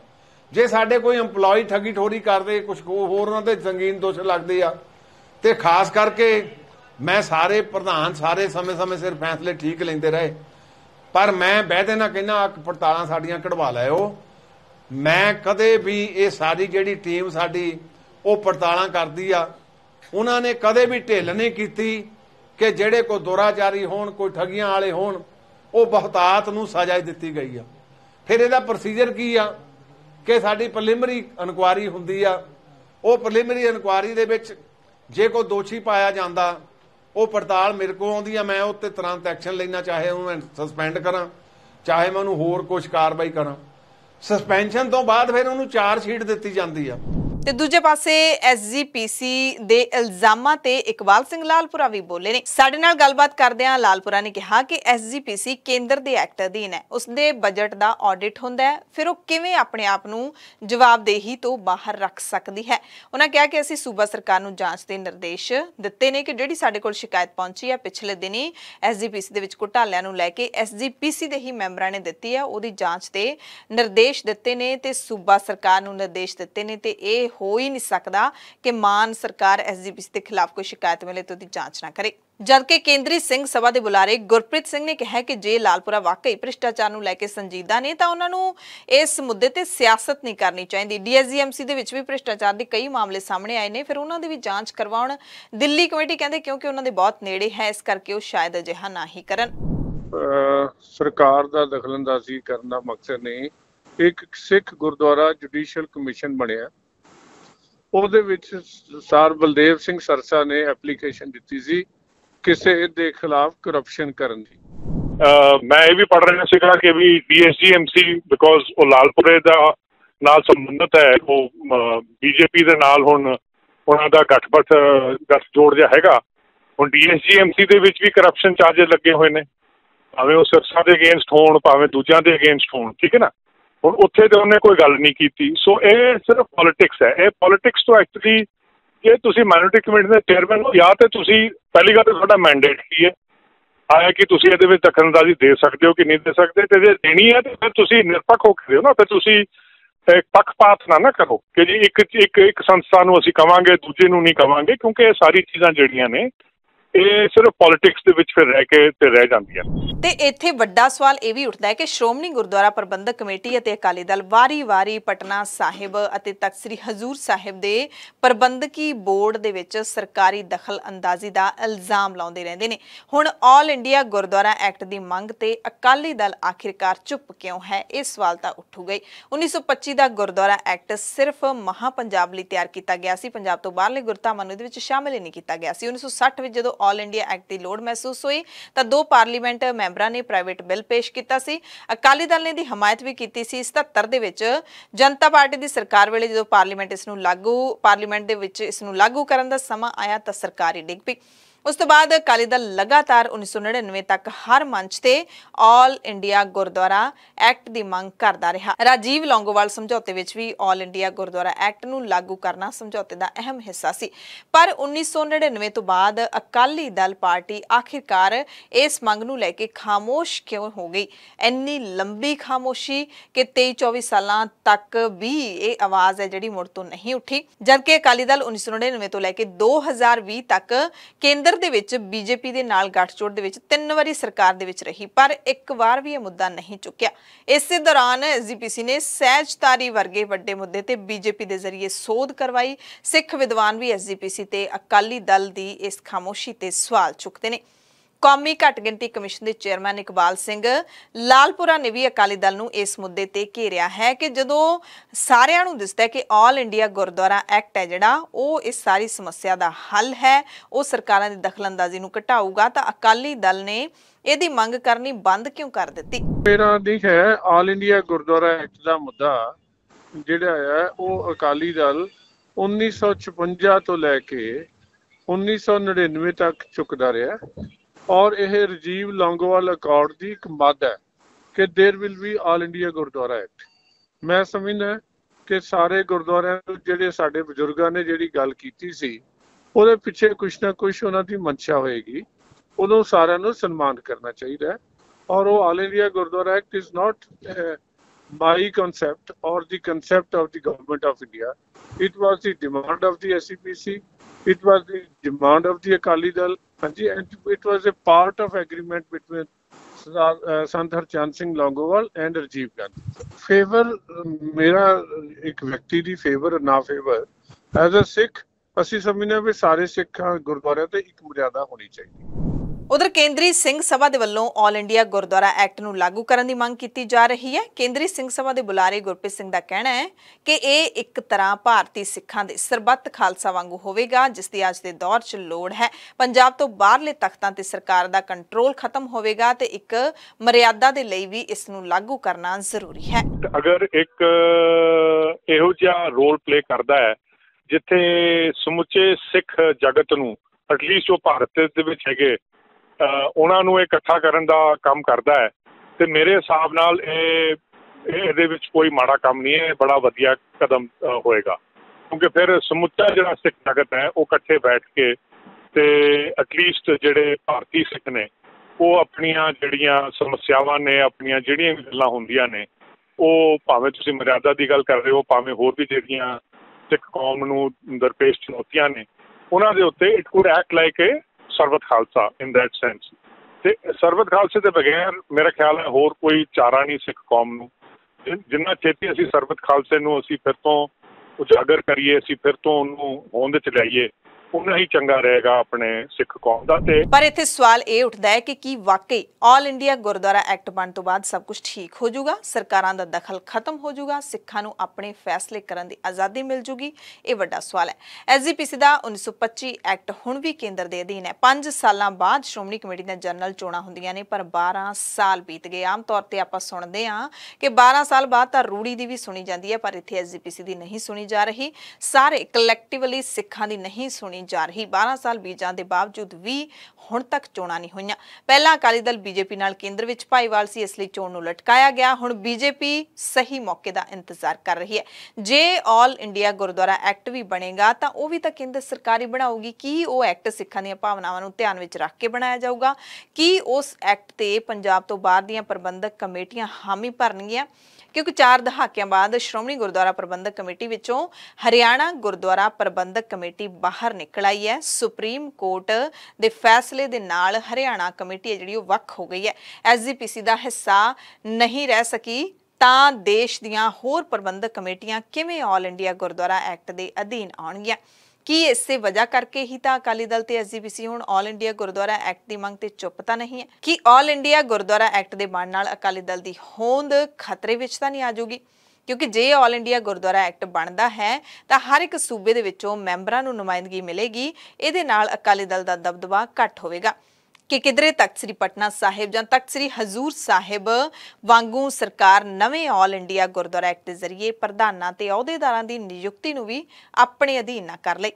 ਜੇ ਸਾਡੇ ਕੋਈ EMPLOYEE ਠੱਗੀ ਠੋਰੀ ਕਰਦੇ ਕੁਝ ਹੋਰ ਉਹਨਾਂ ਦੇ ਸੰਗੀਨ ਦੋਸ਼ ਲੱਗਦੇ ਆ ਤੇ ਖਾਸ ਕਰਕੇ ਮੈਂ ਸਾਰੇ ਪ੍ਰਧਾਨ ਸਾਰੇ ਸਮੇਂ-ਸਮੇਂ ਸਿਰ ਫੈਸਲੇ ਠੀਕ ਲੈਂਦੇ ਰਹੇ ਪਰ ਮੈਂ ਬਹਿਦੇ ਨਾ ਕਹਿਣਾ ਆ ਪੜਤਾਲਾਂ ਸਾਡੀਆਂ ਕਢਵਾ ਲਿਓ ਮੈਂ ਕਦੇ ਵੀ ਇਹ ਸਾਰੀ ਜਿਹੜੀ ਟੀਮ ਸਾਡੀ ਉਹ ਪੜਤਾਲਾਂ ਕਰਦੀ ਆ ਉਹਨਾਂ ਨੇ ਕਦੇ ਵੀ ਢਿੱਲ ਨਹੀਂ ਕੀਤੀ ਕਿ ਜਿਹੜੇ ਕੋ ਦੁਰਾਚਾਰੀ ਹੋਣ ਕੋਈ ਠਗੀਆਂ ਵਾਲੇ ਹੋਣ ਉਹ ਬਹੁਤਾਤ ਨੂੰ ਸਜ਼ਾ ਦਿੱਤੀ ਗਈ ਆ ਫਿਰ ਇਹਦਾ ਪ੍ਰੋਸੀਜਰ ਕੀ ਆ ਕਿ ਸਾਡੀ ਪ੍ਰੀਲਿਮਰੀ ਇਨਕੁਆਰੀ ਹੁੰਦੀ ਆ ਉਹ ਪ੍ਰੀਲਿਮਰੀ ਇਨਕੁਆਰੀ ਦੇ ਵਿੱਚ ਜੇ ਕੋ ਦੋਸ਼ੀ ਪਾਇਆ ਜਾਂਦਾ ਉਹ ਪੜਤਾਲ ਮੇਰੇ ਕੋ ਆਉਂਦੀ ਆ ਮੈਂ ਉੱਤੇ ਤੁਰੰਤ ਐਕਸ਼ਨ ਲੈਣਾ ਚਾਹੇ ਉਹਨੂੰ ਮੈਂ ਸਸਪੈਂਡ ਕਰਾਂ ਚਾਹੇ ਮੈਂ ਉਹਨੂੰ ਹੋਰ ਕੁਝ ਕਾਰਵਾਈ ਕਰਾਂ ਸਸਪੈਂਸ਼ਨ ਤੋਂ ਬਾਅਦ ਫਿਰ ਉਹਨੂੰ ਚਾਰ ਸ਼ੀਟ ਦਿੱਤੀ ਜਾਂਦੀ ਆ ਤੇ ਦੂਜੇ ਪਾਸੇ ਐਸਜੀਪੀਸੀ ਦੇ ਇਲਜ਼ਾਮਾਂ ਤੇ ਇਕਬਾਲ ਸਿੰਘ ਲਾਲਪੁਰਾ ਵੀ ਬੋਲੇ ਨੇ ਸਾਡੇ ਨਾਲ ਗੱਲਬਾਤ ਕਰਦਿਆਂ ਲਾਲਪੁਰਾ ਨੇ ਕਿਹਾ ਕਿ ਐਸਜੀਪੀਸੀ ਕੇਂਦਰ ਦੇ ਐਕਟ ਅਧੀਨ ਹੈ ਉਸ ਦੇ ਬਜਟ ਦਾ ਆਡਿਟ ਹੁੰਦਾ ਹੈ ਫਿਰ ਉਹ ਕਿਵੇਂ ਆਪਣੇ ਆਪ ਨੂੰ ਜਵਾਬਦੇਹੀ ਤੋਂ ਬਾਹਰ ਰੱਖ ਸਕਦੀ ਹੈ ਉਹਨਾਂ ਕਿਹਾ ਕਿ ਅਸੀਂ ਸੂਬਾ ਸਰਕਾਰ ਨੂੰ ਜਾਂਚ ਦੇ ਨਿਰਦੇਸ਼ ਦਿੱਤੇ ਨੇ ਕਿ ਜਿਹੜੀ ਸਾਡੇ ਕੋਲ ਸ਼ਿਕਾਇਤ ਪਹੁੰਚੀ ਹੈ ਪਿਛਲੇ ਦਿਨੀ ਐਸਜੀਪੀਸੀ ਦੇ ਵਿੱਚ ਘੁਟਾਲਿਆਂ ਨੂੰ ਲੈ ਕੇ ਐਸਜੀਪੀਸੀ ਦੇ ਹੀ ਮੈਂਬਰਾਂ ਨੇ ਦਿੱਤੀ ਹੈ ਉਹਦੀ ਜਾਂਚ ਤੇ ਨਿਰਦੇਸ਼ ਦਿੱਤੇ ਨੇ ਤੇ ਸੂਬਾ ਸਰਕਾਰ ਨੂੰ ਨਿਰਦੇਸ਼ ਦਿੱਤੇ ਨੇ ਤੇ ਇਹ ਹੋ ਹੀ ਨਹੀਂ ਸਕਦਾ ਕਿ ਮਾਨ ਸਰਕਾਰ ਐਸਜੀਪੀਸੀ ਦੇ ਖਿਲਾਫ ਕੋਈ ਸ਼ਿਕਾਇਤ ਮਿਲੇ ਤਾਂ ਉਹਦੀ ਜਾਂਚ ਨਾ ਕਰੇ ਜਦਕਿ ਕੇਂਦਰੀ ਸਿੰਘ ਸਭਾ ਦੇ ਬੁਲਾਰੇ ਗੁਰਪ੍ਰੀਤ ਸਿੰਘ ਨੇ ਕਿਹਾ ਕਿ ਜੇ ਲਾਲਪੁਰਾ ਵਾਕਈ ਭ੍ਰਿਸ਼ਟਾਚਾਰ ਨੂੰ ਲੈ ਕੇ ਸੰਜੀਦਾ ਨੇ ਤਾਂ ਉਹਨਾਂ ਨੂੰ ਇਸ ਮੁੱਦੇ ਤੇ ਸਿਆਸਤ ਨਹੀਂ ਕਰਨੀ ਚਾਹੀਦੀ ਡੀਐਸਜੀਐਮਸੀ ਦੇ ਵਿੱਚ ਵੀ ਭ੍ਰਿਸ਼ਟਾਚਾਰ ਦੇ ਕਈ ਮਾਮਲੇ ਸਾਹਮਣੇ ਆਏ ਨੇ ਫਿਰ ਉਹਨਾਂ ਦੀ ਵੀ ਜਾਂਚ ਕਰਵਾਉਣ ਦਿੱਲੀ ਕਮੇਟੀ ਕਹਿੰਦੇ ਕਿਉਂਕਿ ਉਹਨਾਂ ਦੇ ਬਹੁਤ ਨੇੜੇ ਹੈ ਇਸ ਕਰਕੇ ਉਹ ਸ਼ਾਇਦ ਅਜਿਹਾ ਨਾ ਹੀ ਕਰਨ ਸਰਕਾਰ ਦਾ ਦਖਲਅੰਦਾਜ਼ੀ ਕਰਨ ਦਾ ਮਕਸਦ ਨਹੀਂ ਇੱਕ ਸਿੱਖ ਗੁਰਦੁਆਰਾ ਜੁਡੀਸ਼ੀਅਲ ਕਮਿਸ਼ਨ ਬਣਿਆ ਉਹਦੇ ਵਿੱਚ ਸਰ ਬਲਦੇਵ ਸਿੰਘ ਸਰਸਾ ਨੇ ਐਪਲੀਕੇਸ਼ਨ ਦਿੱਤੀ ਸੀ ਕਿਸੇ ਦੇ ਖਿਲਾਫ ਕਰਪਸ਼ਨ ਕਰਨ ਦੀ ਮੈਂ ਇਹ ਵੀ ਪੜ ਰਿਹਾ ਸੀਗਾ ਕਿ ਵੀ ਡੀਐਸਜੀਐਮਸੀ ਬਿਕੋਜ਼ e ਉਹ ਲਾਲਪੁਰੇ ਦਾ ਨਾਲ ਸੰਬੰਧਤ ਹੈ ਉਹ ਬੀਜੇਪੀ ਦੇ ਨਾਲ ਹੁਣ ਉਹਨਾਂ ਦਾ ਗੱਠਪੱਠ ਜੋੜ ਜਿਹਾ ਹੈਗਾ ਹੁਣ ਡੀਐਸਜੀਐਮਸੀ e ਦੇ ਵਿੱਚ ਵੀ ਕਰਪਸ਼ਨ ਚਾਰजेस ਲੱਗੇ ਹੋਏ ਨੇ ਭਾਵੇਂ ਉਹ ਸਰਸਾ ਦੇ ਅਗੇਂਸਟ ਹੋਣ ਭਾਵੇਂ ਦੂਜਿਆਂ ਦੇ ਅਗੇਂਸਟ ਹੋਣ ਠੀਕ ਹੈ ਨਾ ਹੁਣ ਉੱਥੇ ਤੇ ਉਹਨੇ ਕੋਈ ਗੱਲ ਨਹੀਂ ਕੀਤੀ ਸੋ ਇਹ ਸਿਰਫ ਪੋਲਿਟਿਕਸ ਹੈ ਇਹ ਪੋਲਿਟਿਕਸ ਤੋਂ ਐਕਚੁਅਲੀ ਜੇ ਤੁਸੀਂ ਮੈਨੋਰਟੀ ਕਮੇਟੀ ਦੇ ਚੇਅਰਮੈਨ ਹੋ ਜਾਂ ਤੇ ਤੁਸੀਂ ਪਹਿਲੀ ਗੱਲ ਤੇ ਤੁਹਾਡਾ ਮੈਂਡੇਟ ਕੀ ਹੈ ਆਇਆ ਕਿ ਤੁਸੀਂ ਇਹਦੇ ਵਿੱਚ ਦਖਲਅੰਦਾਜ਼ੀ ਦੇ ਸਕਦੇ ਹੋ ਕਿ ਨਹੀਂ ਦੇ ਸਕਦੇ ਤੇ ਜੇ ਦੇਣੀ ਹੈ ਤੇ ਤੁਸੀਂ ਨਿਰਪੱਖ ਹੋ ਕੇ ਦਿਓ ਨਾ ਫਿਰ ਤੁਸੀਂ ਇੱਕ ਪੱਖਪਾਤ ਨਾ ਨਾ ਕਰੋ ਕਿ ਜੀ ਇੱਕ ਇੱਕ ਇੱਕ ਸੰਸਥਾ ਨੂੰ ਅਸੀਂ ਕਵਾਂਗੇ ਦੂਜੇ ਨੂੰ ਨਹੀਂ ਕਵਾਂਗੇ ਕਿਉਂਕਿ ਇਹ ਸਾਰੀ ਚੀਜ਼ਾਂ ਜਿਹੜੀਆਂ ਨੇ ਇਹ ਸਿਰਫ ਪੋਲਿਟਿਕਸ ਦੇ ਵਿੱਚ ਫਿਰ ਰਹਿ ਕੇ ਤੇ ਰਹਿ ਜਾਂਦੀਆਂ ਤੇ ਇੱਥੇ ਵੱਡਾ ਸਵਾਲ ਇਹ ਵੀ ਉੱਠਦਾ ਹੈ ਕਿ ਸ਼੍ਰੋਮਣੀ ਗੁਰਦੁਆਰਾ ਪ੍ਰਬੰਧਕ ਕਮੇਟੀ ਅਤੇ ਅਕਾਲੀ ਦਲ ਵਾਰੀ-ਵਾਰੀ ਪਟਨਾ ਸਾਹਿਬ ਅਤੇ ਤਖਤ ਸ੍ਰੀ ਹਜ਼ੂਰ ਸਾਹਿਬ ਦੇ ਪ੍ਰਬੰਧਕੀ ਬੋਰਡ ਦੇ ਵਿੱਚ ਸਰਕਾਰੀ ਦਖਲ ਅੰਦਾਜ਼ੀ ਦਾ ਇਲਜ਼ਾਮ ਲਾਉਂਦੇ ਰਹਿੰਦੇ ਨੇ ਹੁਣ ਆਲ ਇੰਡੀਆ ਗੁਰਦੁਆਰਾ ਐਕਟ ਦੀ ਮੰਗ ਤੇ ਅਕਾਲੀ ਦਲ ਆਖਿਰਕਾਰ ਚੁੱਪ ਕਿਉਂ ਹੈ ਇਹ ਸਵਾਲ ਤਾਂ ਉੱਠੂ ਗਈ 1925 ਦਾ ਗੁਰਦੁਆਰਾ ਐਕਟ ਸਿਰਫ ਮਹਾ ਪੰਜਾਬ ਲਈ ਤਿਆਰ ਕੀਤਾ ਗਿਆ ਸੀ ਪੰਜਾਬ ਤੋਂ ਬਾਹਰਲੇ ਗੁਰਧਾਮਾਂ ਨੂੰ ਇਹਦੇ ਵਿੱਚ ਸ਼ਾਮਲ ਹੀ ਨਹੀਂ ਕੀਤਾ ਗਿਆ ਸੀ 1960 ਵਿੱਚ ਜਦੋਂ ਆਲ ਇੰਡੀਆ ਐਕਟ ਦੀ ਲੋੜ ਮਹਿਸੂਸ ਹੋਈ ਤਾਂ ਦੋ ਪਾਰਲੀਮੈਂਟ ਮੈਂਬਰਾਂ ਨੇ ਪ੍ਰਾਈਵੇਟ ਬਿੱਲ ਪੇਸ਼ ਕੀਤਾ ਸੀ ਅਕਾਲੀ ਦਲ ਨੇ ਦੀ ਹਮਾਇਤ ਵੀ ਕੀਤੀ ਸੀ 77 ਦੇ ਵਿੱਚ ਜਨਤਾ ਪਾਰਟੀ ਦੀ ਸਰਕਾਰ ਵੇਲੇ ਜਦੋਂ ਪਾਰਲੀਮੈਂਟ ਇਸ ਨੂੰ ਲਾਗੂ ਪਾਰਲੀਮੈਂਟ ਦੇ ਵਿੱਚ ਇਸ ਨੂੰ ਲਾਗੂ ਕਰਨ ਦਾ ਸਮਾਂ ਆਇਆ ਤਾਂ ਸਰਕਾਰੀ ਡਿੱਗ ਪਈ ਉਸ ਤੋਂ ਬਾਅਦ ਅਕਾਲੀ ਦਲ ਲਗਾਤਾਰ 1999 ਤੱਕ ਹਰ ਮੰਚ ਤੇ ਆਲ ਇੰਡੀਆ ਗੁਰਦੁਆਰਾ ਐਕਟ ਦੀ ਮੰਗ ਕਰਦਾ ਰਿਹਾ ਰਾਜੀਵ ਲੌਂਗੋਵਾਲ ਸਮਝੌਤੇ ਵਿੱਚ ਵੀ ਆਲ ਇੰਡੀਆ ਗੁਰਦੁਆਰਾ ਐਕਟ ਨੂੰ ਲਾਗੂ ਕਰਨਾ ਸਮਝੌਤੇ ਦਾ ਅਹਿਮ ਹਿੱਸਾ ਸੀ ਪਰ 1999 ਤੋਂ ਬਾਅਦ ਅਕਾਲੀ ਦਲ ਪਾਰਟੀ ਆਖਿਰਕਾਰ ਇਸ ਮੰਗ ਨੂੰ ਲੈ ਕੇ ਖਾਮੋਸ਼ ਕਿਉਂ ਹੋ ਗਈ ਇੰਨੀ ਲੰਬੀ ਖਾਮੋਸ਼ੀ ਕਿ 23 24 ਸਾਲਾਂ ਤੱਕ ਵੀ ਇਹ ਆਵਾਜ਼ ਹੈ ਜਿਹੜੀ ਮੁੜ ਤੋਂ ਨਹੀਂ ਉੱਠੀ ਜਦਕਿ ਅਕਾਲੀ ਦਲ 1999 ਤੋਂ ਲੈ ਕੇ 2020 ਤੱਕ ਕੇਂਦਰ ਕੇਂਦਰ ਦੇ ਵਿੱਚ ਬੀਜੇਪੀ ਦੇ ਨਾਲ ਗੱਠਜੋੜ ਦੇ ਵਿੱਚ ਤਿੰਨ ਵਾਰੀ ਸਰਕਾਰ ਦੇ ਵਿੱਚ ਰਹੀ ਪਰ ਇੱਕ ਵਾਰ ਵੀ ਇਹ ਮੁੱਦਾ ਨਹੀਂ ਚੁੱਕਿਆ ਇਸੇ ਦੌਰਾਨ ਐਸਜੀਪੀਸੀ ਨੇ ਸਹਿਜਤਾਰੀ ਵਰਗੇ ਵੱਡੇ ਮੁੱਦੇ ਤੇ ਬੀਜੇਪੀ ਦੇ ਜ਼ਰੀਏ ਸੋਧ ਕਰਵਾਈ ਸਿੱਖ ਵਿਦਵਾਨ ਵੀ ਐਸਜੀਪੀਸੀ ਤੇ ਅਕਾਲੀ ਦਲ ਦੀ ਇਸ ਖਾਮੋਸ਼ੀ ਤੇ ਸਵਾਲ ਚੁੱਕਦੇ ਨੇ ਕੌਮੀ ਘੱਟ ਗਿਣਤੀ ਕਮਿਸ਼ਨ ਦੇ ਚੇਅਰਮੈਨ ਇਕਬਾਲ ਸਿੰਘ ਲਾਲਪੁਰਾ ਨੇ ਵੀ ਅਕਾਲੀ ਦਲ ਨੂੰ ਇਸ ਮੁੱਦੇ ਤੇ ਘੇਰਿਆ ਹੈ ਕਿ ਜਦੋਂ ਸਾਰਿਆਂ ਨੂੰ ਦਿਸਦਾ ਹੈ ਕਿ ਆਲ ਇੰਡੀਆ ਗੁਰਦੁਆਰਾ ਐਕਟ ਹੈ ਜਿਹੜਾ ਉਹ ਇਸ ਸਾਰੀ ਸਮੱਸਿਆ ਦਾ ਹੱਲ ਹੈ ਉਹ ਸਰਕਾਰਾਂ ਦੀ ਦਖਲਅੰਦਾਜ਼ੀ ਨੂੰ ਘਟਾਊਗਾ ਤਾਂ ਅਕਾਲੀ ਦਲ ਨੇ ਇਹਦੀ ਮੰਗ ਕਰਨੀ ਬੰਦ ਕਿਉਂ ਕਰ ਦਿੱਤੀ ਮੇਰਾ ਦੇਖ ਹੈ ਆਲ ਇੰਡੀਆ ਗੁਰਦੁਆਰਾ ਐਕਟ ਦਾ ਮੁੱਦਾ ਜਿਹੜਾ ਹੈ ਉਹ ਅਕਾਲੀ ਦਲ 1956 ਤੋਂ ਲੈ ਕੇ 1999 ਤੱਕ ਚੁੱਕਦਾ ਰਿਹਾ ਔਰ ਇਹ ਰਜੀਵ ਲੌਂਗੋਵਾਲ ਅਕਾਰਡ ਦੀ ਇੱਕ ਮੱਦ ਹੈ ਕਿ there will be all India Gurdwara act ਮੈਂ ਸਮਝਦਾ ਕਿ ਸਾਰੇ ਗੁਰਦੁਆਰਿਆਂ ਨੂੰ ਜਿਹੜੇ ਸਾਡੇ ਬਜ਼ੁਰਗਾਂ ਨੇ ਜਿਹੜੀ ਗੱਲ ਕੀਤੀ ਸੀ ਉਹਦੇ ਪਿੱਛੇ ਕੁਛ ਨਾ ਕੁਛ ਉਹਨਾਂ ਦੀ ਮਨਸ਼ਾ ਹੋਏਗੀ ਉਦੋਂ ਸਾਰਿਆਂ ਨੂੰ ਸਨਮਾਨ ਕਰਨਾ ਚਾਹੀਦਾ ਹੈ ਔਰ ਉਹ all India Gurdwara act is not by concept or the concept of the government of India it was the demand of the SPC it was the demand of the Akali Dal ਹਾਂਜੀ it was a part of agreement between Sant Harchand Singh Longowal and Rajiv Gandhi favour ਮੇਰਾ ਇੱਕ ਵਿਅਕਤੀ ਦੀ favour ਨਾ favour as a Sikh ਅਸੀਂ ਸਮਝਨੇ ਵੀ ਸਾਰੇ ਸਿੱਖਾਂ ਗੁਰਦੁਆਰਿਆਂ ਤੇ ਇੱਕ ਮਰਿਆਦਾ ਹੋਣੀ ਚਾਹੀਦੀ ਉਧਰ ਕੇਂਦਰੀ ਸਿੰਘ ਸਭਾ ਦੇ ਵੱਲੋਂ 올 ਇੰਡੀਆ ਗੁਰਦੁਆਰਾ ਐਕਟ ਨੂੰ ਲਾਗੂ ਕਰਨ ਦੀ ਮੰਗ ਕੀਤੀ ਜਾ ਰਹੀ ਹੈ ਕੇਂਦਰੀ ਸਿੰਘ ਸਭਾ ਦੇ ਬੁਲਾਰੇ ਗੁਰਪ੍ਰੀਤ ਸਿੰਘ ਦਾ ਕਹਿਣਾ ਹੈ ਕਿ ਇਹ ਇੱਕ ਤਰ੍ਹਾਂ ਭਾਰਤੀ ਸਿੱਖਾਂ ਦੇ ਸਰਬੱਤ ਖਾਲਸਾ ਵਾਂਗੂ ਹੋਵੇਗਾ ਜਿਸ ਦੀ ਅੱਜ ਦੇ ਦੌਰ 'ਚ ਲੋੜ ਹੈ ਪੰਜਾਬ ਤੋਂ ਬਾਹਰਲੇ ਤਖਤਾਂ ਤੇ ਸਰਕਾਰ ਦਾ ਕੰਟਰੋਲ ਖਤਮ ਹੋਵੇਗਾ ਤੇ ਇੱਕ ਮਰਿਆਦਾ ਦੇ ਲਈ ਵੀ ਇਸ ਨੂੰ ਲਾਗੂ ਕਰਨਾ ਜ਼ਰੂਰੀ ਹੈ ਅਗਰ ਇੱਕ ਇਹੋ ਜਿਹਾ ਰੋਲ ਪਲੇ ਕਰਦਾ ਹੈ ਜਿੱਥੇ ਸਮੁੱਚੇ ਸਿੱਖ ਜਗਤ ਨੂੰ ਐਟਲੀਸਟ ਉਹ ਭਾਰਤ ਦੇ ਵਿੱਚ ਹੈਗੇ ਉਹਨਾਂ ਨੂੰ ਇਕੱਠਾ ਕਰਨ ਦਾ ਕੰਮ ਕਰਦਾ ਹੈ ਤੇ ਮੇਰੇ ਹਿਸਾਬ ਨਾਲ ਇਹ ਇਹਦੇ ਵਿੱਚ ਕੋਈ ਮਾੜਾ ਕੰਮ ਨਹੀਂ ਹੈ ਬੜਾ ਵਧੀਆ ਕਦਮ ਹੋਏਗਾ ਕਿਉਂਕਿ ਫਿਰ ਸਮੁੱਚਾ ਜਿਹੜਾ ਸਿੱਖ ਜਗਤ ਹੈ ਉਹ ਇਕੱਠੇ ਬੈਠ ਕੇ ਤੇ ਐਟਲੀਸਟ ਜਿਹੜੇ ਭਾਰਤੀ ਸਿੱਖ ਨੇ ਉਹ ਆਪਣੀਆਂ ਜਿਹੜੀਆਂ ਸਮੱਸਿਆਵਾਂ ਨੇ ਆਪਣੀਆਂ ਜਿਹੜੀਆਂ ਗੱਲਾਂ ਹੁੰਦੀਆਂ ਨੇ ਉਹ ਭਾਵੇਂ ਤੁਸੀਂ ਮਰਿਆਦਾ ਦੀ ਗੱਲ ਕਰ ਰਹੇ ਹੋ ਭਾਵੇਂ ਹੋਰ ਵੀ ਜਿਹੜੀਆਂ ਸਿੱਖ ਕੌਮ ਨੂੰ ਦਰਪੇਸ਼ ਚੁਣੌਤੀਆਂ ਨੇ ਉਹਨਾਂ ਦੇ ਉੱਤੇ it could act like a Sarbat Khalsa in that sense ਤੇ ਸਰਬਤ ਖਾਲਸੇ ਦੇ ਬਗੈਰ ਮੇਰਾ ਖਿਆਲ ਹੈ ਹੋਰ ਕੋਈ ਚਾਰਾ ਨਹੀਂ ਸਿੱਖ ਕੌਮ ਨੂੰ ਜਿੰਨਾ ਚੇਤੀ ਅਸੀਂ ਸਰਬਤ ਖਾਲਸੇ ਨੂੰ ਅਸੀਂ ਫਿਰ ਤੋਂ ਉਜਾਗਰ ਕਰੀਏ ਅਸੀਂ ਫਿਰ ਤੋਂ ਉਹਨੂੰ ਹੋਂਦ 'ਚ ਲਿਆਈਏ ਉਨਾ ਹੀ ਚੰਗਾ ਰਹੇਗਾ ਆਪਣੇ ਸਿੱਖ ਕੌਮ ਦਾ ਤੇ ਪਰ ਇੱਥੇ ਸਵਾਲ ਇਹ ਉੱਠਦਾ ਹੈ ਕਿ ਕੀ ਵਾਕਈ ਆਲ ਇੰਡੀਆ ਗੁਰਦੁਆਰਾ ਐਕਟ ਬਣ ਤੋਂ ਬਾਅਦ ਸਭ ਕੁਝ ਠੀਕ ਹੋ ਜਾਊਗਾ ਸਰਕਾਰਾਂ ਦਾ ਦਖਲ ਖਤਮ ਹੋ ਜਾਊਗਾ ਸਿੱਖਾਂ ਨੂੰ ਆਪਣੇ ਫੈਸਲੇ ਕਰਨ ਦੀ ਆਜ਼ਾਦੀ ਮਿਲ ਜੂਗੀ ਇਹ ਵੱਡਾ ਸਵਾਲ ਹੈ ਐਸਜੀਪੀਸੀ ਦਾ 1925 ਐਕਟ ਹੁਣ ਵੀ ਕੇਂਦਰ ਦੇ ਅਧੀਨ ਹੈ 5 ਸਾਲਾਂ ਬਾਅਦ ਸ਼੍ਰੋਮਣੀ ਕਮੇਟੀ ਦਾ ਜਨਰਲ ਚੋਣਾਂ ਹੁੰਦੀਆਂ ਨੇ ਪਰ 12 ਸਾਲ ਬੀਤ ਗਏ ਆਮ ਤੌਰ ਤੇ ਆਪਾਂ ਸੁਣਦੇ ਹਾਂ ਕਿ 12 ਸਾਲ ਬਾਅਦ ਤਾਂ ਰੂੜੀ ਦੀ ਵੀ ਸੁਣੀ ਜਾਂਦੀ ਹੈ ਪਰ ਇੱਥੇ ਐਸਜੀਪੀਸੀ ਦੀ ਨਹੀਂ ਸੁਣੀ ਜਾ ਰਹੀ ਸਾਰੇ ਕਲੈਕਟਿਵਲੀ ਸਿੱਖਾਂ ਦੀ ਨਹੀਂ ਸੁਣੀ ਮੰਨੀ ਜਾ ਰਹੀ 12 ਸਾਲ ਬੀਜਾਂ ਦੇ ਬਾਵਜੂਦ ਵੀ ਹੁਣ ਤੱਕ ਚੋਣਾਂ ਨਹੀਂ ਹੋਈਆਂ ਪਹਿਲਾਂ ਅਕਾਲੀ ਦਲ ਬੀਜੇਪੀ ਨਾਲ ਕੇਂਦਰ ਵਿੱਚ ਭਾਈਵਾਲ ਸੀ ਇਸ ਲਈ ਚੋਣ ਨੂੰ ਲਟਕਾਇਆ ਗਿਆ ਹੁਣ ਬੀਜੇਪੀ ਸਹੀ ਮੌਕੇ ਦਾ ਇੰਤਜ਼ਾਰ ਕਰ ਰਹੀ ਹੈ ਜੇ ਆਲ ਇੰਡੀਆ ਗੁਰਦੁਆਰਾ ਐਕਟ ਵੀ ਬਣੇਗਾ ਤਾਂ ਉਹ ਵੀ ਤਾਂ ਕੇਂਦਰ ਸਰਕਾਰੀ ਬਣਾਉਗੀ ਕੀ ਉਹ ਐਕਟ ਸਿੱਖਾਂ ਦੀਆਂ ਭਾਵਨਾਵਾਂ ਨੂੰ ਧਿਆਨ ਵਿੱਚ ਰੱਖ ਕੇ ਬਣਾਇਆ ਜਾਊਗਾ ਕੀ ਉਸ ਐਕਟ ਤੇ ਪੰਜਾਬ ਤੋਂ ਬਾਹਰ ਦੀਆਂ ਪ੍ਰਬੰਧਕ ਕਮੇਟੀਆਂ ਹਾਮੀ ਭਰਨਗੀਆਂ ਕਿਉਂਕਿ 4 ਦਹਾਕਿਆਂ ਬਾਅਦ ਸ਼੍ਰੋਮਣੀ ਗੁਰਦੁਆਰਾ ਪ੍ਰਬੰਧਕ ਕਮੇਟੀ ਵਿੱਚੋਂ ਹਰਿਆਣਾ ਗੁਰਦੁਆਰਾ ਪ੍ਰਬੰਧਕ ਕਮੇਟੀ ਬਾਹਰ ਨਿਕਲ ਆਈ ਹੈ ਸੁਪਰੀਮ ਕੋਰਟ ਦੇ ਫੈਸਲੇ ਦੇ ਨਾਲ ਹਰਿਆਣਾ ਕਮੇਟੀ ਹੈ ਜਿਹੜੀ ਉਹ ਵੱਖ ਹੋ ਗਈ ਹੈ ਐਸਜੀਪੀਸੀ ਦਾ ਹਿੱਸਾ ਨਹੀਂ ਰਹਿ ਸਕੀ ਤਾਂ ਦੇਸ਼ ਦੀਆਂ ਹੋਰ ਪ੍ਰਬੰਧਕ ਕਮੇਟੀਆਂ ਕਿਵੇਂ ਆਲ ਇੰਡੀਆ ਗੁਰਦੁਆਰਾ ਐਕਟ ਦੇ ਅਧੀਨ ਆਉਣਗੀਆਂ ਕੀ ਇਸੇ ਵਜ੍ਹਾ ਕਰਕੇ ਹੀ ਤਾਂ ਅਕਾਲੀ ਦਲ ਤੇ ਐਸਜੀਪੀਸੀ ਹੁਣ ਆਲ ਇੰਡੀਆ ਗੁਰਦੁਆਰਾ ਐਕਟ ਦੀ ਮੰਗ ਤੇ ਚੁੱਪ ਤਾਂ ਨਹੀਂ ਹੈ ਕੀ ਆਲ ਇੰਡੀਆ ਗੁਰਦੁਆਰਾ ਐਕਟ ਦੇ ਬਣ ਨਾਲ ਅਕਾਲੀ ਦਲ ਦੀ ਹੋਂਦ ਖਤਰੇ ਵਿੱਚ ਤਾਂ ਨਹੀਂ ਆ ਜਾਊਗੀ ਕਿਉਂਕਿ ਜੇ ਆਲ ਇੰਡੀਆ ਗੁਰਦੁਆਰਾ ਐਕਟ ਬਣਦਾ ਹੈ ਤਾਂ ਹਰ ਇੱਕ ਸੂਬੇ ਦੇ ਵਿੱਚੋਂ ਮੈਂਬਰਾਂ ਨੂੰ ਨੁਮਾਇੰਦਗੀ ਮਿਲੇਗੀ ਇਹਦੇ ਨਾਲ ਅਕਾਲੀ ਦਲ ਦਾ ਦਬਦਬਾ ਘੱਟ ਹੋਵੇਗਾ ਕਿ ਕਿਧਰੇ ਤਖਤ ਸ੍ਰੀ ਪਟਨਾ ਸਾਹਿਬ ਜਾਂ ਤਖਤ ਸ੍ਰੀ ਹਜ਼ੂਰ ਸਾਹਿਬ ਵਾਂਗੂ ਸਰਕਾਰ ਨਵੇਂ ਆਲ ਇੰਡੀਆ ਗੁਰਦੁਆਰਾ ਐਕਟ ਦੇ ਜ਼ਰੀਏ ਪ੍ਰਧਾਨਾਂ ਤੇ ਅਹੁਦੇਦਾਰਾਂ ਦੀ ਨਿਯੁਕਤੀ ਨੂੰ ਵੀ ਆਪਣੇ ਅਧੀਨ ਨਾ ਕਰ ਲਈ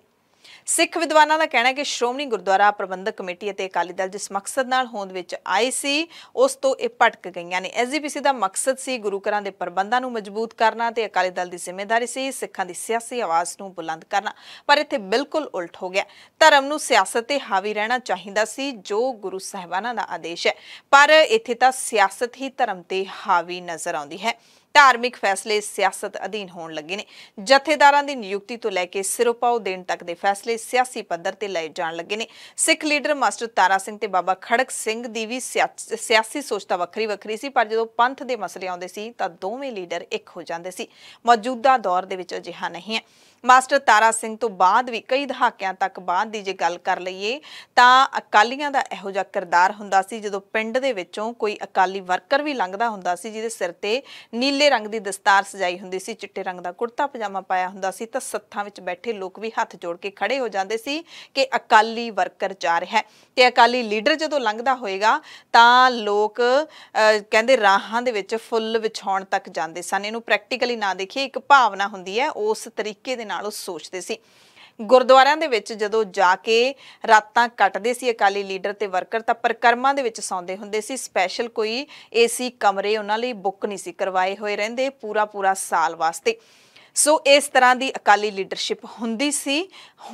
ਸਿੱਖ ਵਿਦਵਾਨਾਂ ਦਾ ਕਹਿਣਾ ਹੈ ਕਿ ਸ਼੍ਰੋਮਣੀ ਗੁਰਦੁਆਰਾ ਪ੍ਰਬੰਧਕ ਕਮੇਟੀ ਅਤੇ ਅਕਾਲੀ ਦਲ ਜਿਸ ਮਕਸਦ ਨਾਲ ਹੋਂਦ ਵਿੱਚ ਆਏ ਸੀ ਉਸ ਤੋਂ ਇਹ ਭਟਕ ਗਈਆਂ ਨੇ ਐਸਜੀਪੀਸੀ ਦਾ ਮਕਸਦ ਸੀ ਗੁਰੂ ਘਰਾਂ ਦੇ ਪ੍ਰਬੰਧਾਂ ਨੂੰ ਮਜ਼ਬੂਤ ਕਰਨਾ ਤੇ ਅਕਾਲੀ ਦਲ ਦੀ ਜ਼ਿੰਮੇਵਾਰੀ ਸੀ ਸਿੱਖਾਂ ਦੀ ਸਿਆਸੀ ਆਵਾਜ਼ ਨੂੰ ਬੁਲੰਦ ਕਰਨਾ ਪਰ ਇੱਥੇ ਬਿਲਕੁਲ ਉਲਟ ਹੋ ਗਿਆ ਧਰਮ ਨੂੰ ਸਿਆਸਤ ਤੇ ਹਾਵੀ ਰਹਿਣਾ ਚਾਹੀਦਾ ਸੀ ਜੋ ਗੁਰੂ ਸਾਹਿਬਾਨਾਂ ਦਾ ਆਦੇਸ਼ ਹੈ ਪਰ ਇੱਥੇ ਤਾਂ ਸਿਆਸਤ ਹੀ ਧਰਮ ਤੇ ਹਾਵੀ ਨਜ਼ਰ ਆਉਂਦੀ ਹੈ ਧਾਰਮਿਕ ਫੈਸਲੇ ਸਿਆਸਤ ਅਧੀਨ ਹੋਣ ਲੱਗੇ ਨੇ ਜਥੇਦਾਰਾਂ ਦੀ ਨਿਯੁਕਤੀ ਤੋਂ ਲੈ ਕੇ ਸਿਰੋਪਾਉ ਦੇਣ ਤੱਕ ਦੇ ਫੈਸਲੇ ਸਿਆਸੀ ਪੱਧਰ ਤੇ ਲਏ ਜਾਣ ਲੱਗੇ ਨੇ ਸਿੱਖ ਲੀਡਰ ਮਾਸਟਰ ਤਾਰਾ ਸਿੰਘ ਤੇ ਬਾਬਾ ਖੜਕ ਸਿੰਘ ਦੀ ਵੀ ਸਿਆਸੀ ਸੋਚ ਤਾਂ ਵੱਖਰੀ ਵੱਖਰੀ ਸੀ ਪਰ ਜਦੋਂ ਪੰਥ ਦੇ ਮਸਲੇ ਆਉਂਦੇ ਸੀ ਤਾਂ ਦੋਵੇਂ ਲੀਡਰ ਇੱਕ ਹੋ ਜਾਂਦੇ ਸੀ ਮੌਜੂਦਾ ਦੌਰ ਦੇ ਵਿੱਚ ਅਜਿਹਾ ਨਹੀਂ ਹੈ ਮਾਸਟਰ ਤਾਰਾ ਸਿੰਘ ਤੋਂ ਬਾਅਦ ਵੀ ਕਈ ਦਹਾਕਿਆਂ ਤੱਕ ਬਾਅਦ ਦੀ ਜੇ ਗੱਲ ਕਰ ਲਈਏ ਤਾਂ ਅਕਾਲੀਆਂ ਦਾ ਇਹੋ ਜਿਹਾ ਕਿਰਦਾਰ ਹੁੰਦਾ ਸੀ ਜਦੋਂ ਪਿੰਡ ਦੇ ਵਿੱਚੋਂ ਕੋਈ ਅਕਾਲੀ ਵਰਕਰ ਵੀ ਲੰਘਦਾ ਹੁੰਦਾ ਸੀ ਜਿਹਦੇ ਸਿਰ ਤੇ ਨੀਲੇ ਰੰਗ ਦੀ ਦਸਤਾਰ ਸਜਾਈ ਹੁੰਦੀ ਸੀ ਚਿੱਟੇ ਰੰਗ ਦਾ ਕੁੜਤਾ ਪਜਾਮਾ ਪਾਇਆ ਹੁੰਦਾ ਸੀ ਤਾਂ ਸੱਥਾਂ ਵਿੱਚ ਬੈਠੇ ਲੋਕ ਵੀ ਹੱਥ ਜੋੜ ਕੇ ਖੜੇ ਹੋ ਜਾਂਦੇ ਸੀ ਕਿ ਅਕਾਲੀ ਵਰਕਰ ਜਾ ਰਿਹਾ ਹੈ ਤੇ ਅਕਾਲੀ ਲੀਡਰ ਜਦੋਂ ਲੰਘਦਾ ਹੋਏਗਾ ਤਾਂ ਲੋਕ ਕਹਿੰਦੇ ਰਾਹਾਂ ਦੇ ਵਿੱਚ ਫੁੱਲ ਵਿਛਾਉਣ ਤੱਕ ਜਾਂਦੇ ਸਨ ਇਹਨੂੰ ਪ੍ਰੈਕਟੀਕਲੀ ਨਾ ਦੇਖੀਏ ਇੱਕ ਭਾਵਨਾ ਹੁੰਦੀ ਹੈ ਉਸ ਤਰੀਕੇ ਦੇ ਨਾਲ ਉਹ ਸੋਚਦੇ ਸੀ ਗੁਰਦੁਆਰਿਆਂ ਦੇ ਵਿੱਚ ਜਦੋਂ ਜਾ ਕੇ ਰਾਤਾਂ ਕੱਟਦੇ ਸੀ ਅਕਾਲੀ ਲੀਡਰ ਤੇ ਵਰਕਰ ਤਾਂ ਪ੍ਰਕਰਮਾਂ ਦੇ ਵਿੱਚ ਸੌਂਦੇ ਹੁੰਦੇ ਸੀ ਸਪੈਸ਼ਲ ਕੋਈ ਏਸੀ ਕਮਰੇ ਉਹਨਾਂ ਲਈ ਬੁੱਕ ਨਹੀਂ ਸੀ ਕਰਵਾਏ ਹੋਏ ਰਹਿੰਦੇ ਪੂਰਾ ਪੂਰਾ ਸਾਲ ਵਾਸਤੇ ਸੋ ਇਸ ਤਰ੍ਹਾਂ ਦੀ ਅਕਾਲੀ ਲੀਡਰਸ਼ਿਪ ਹੁੰਦੀ ਸੀ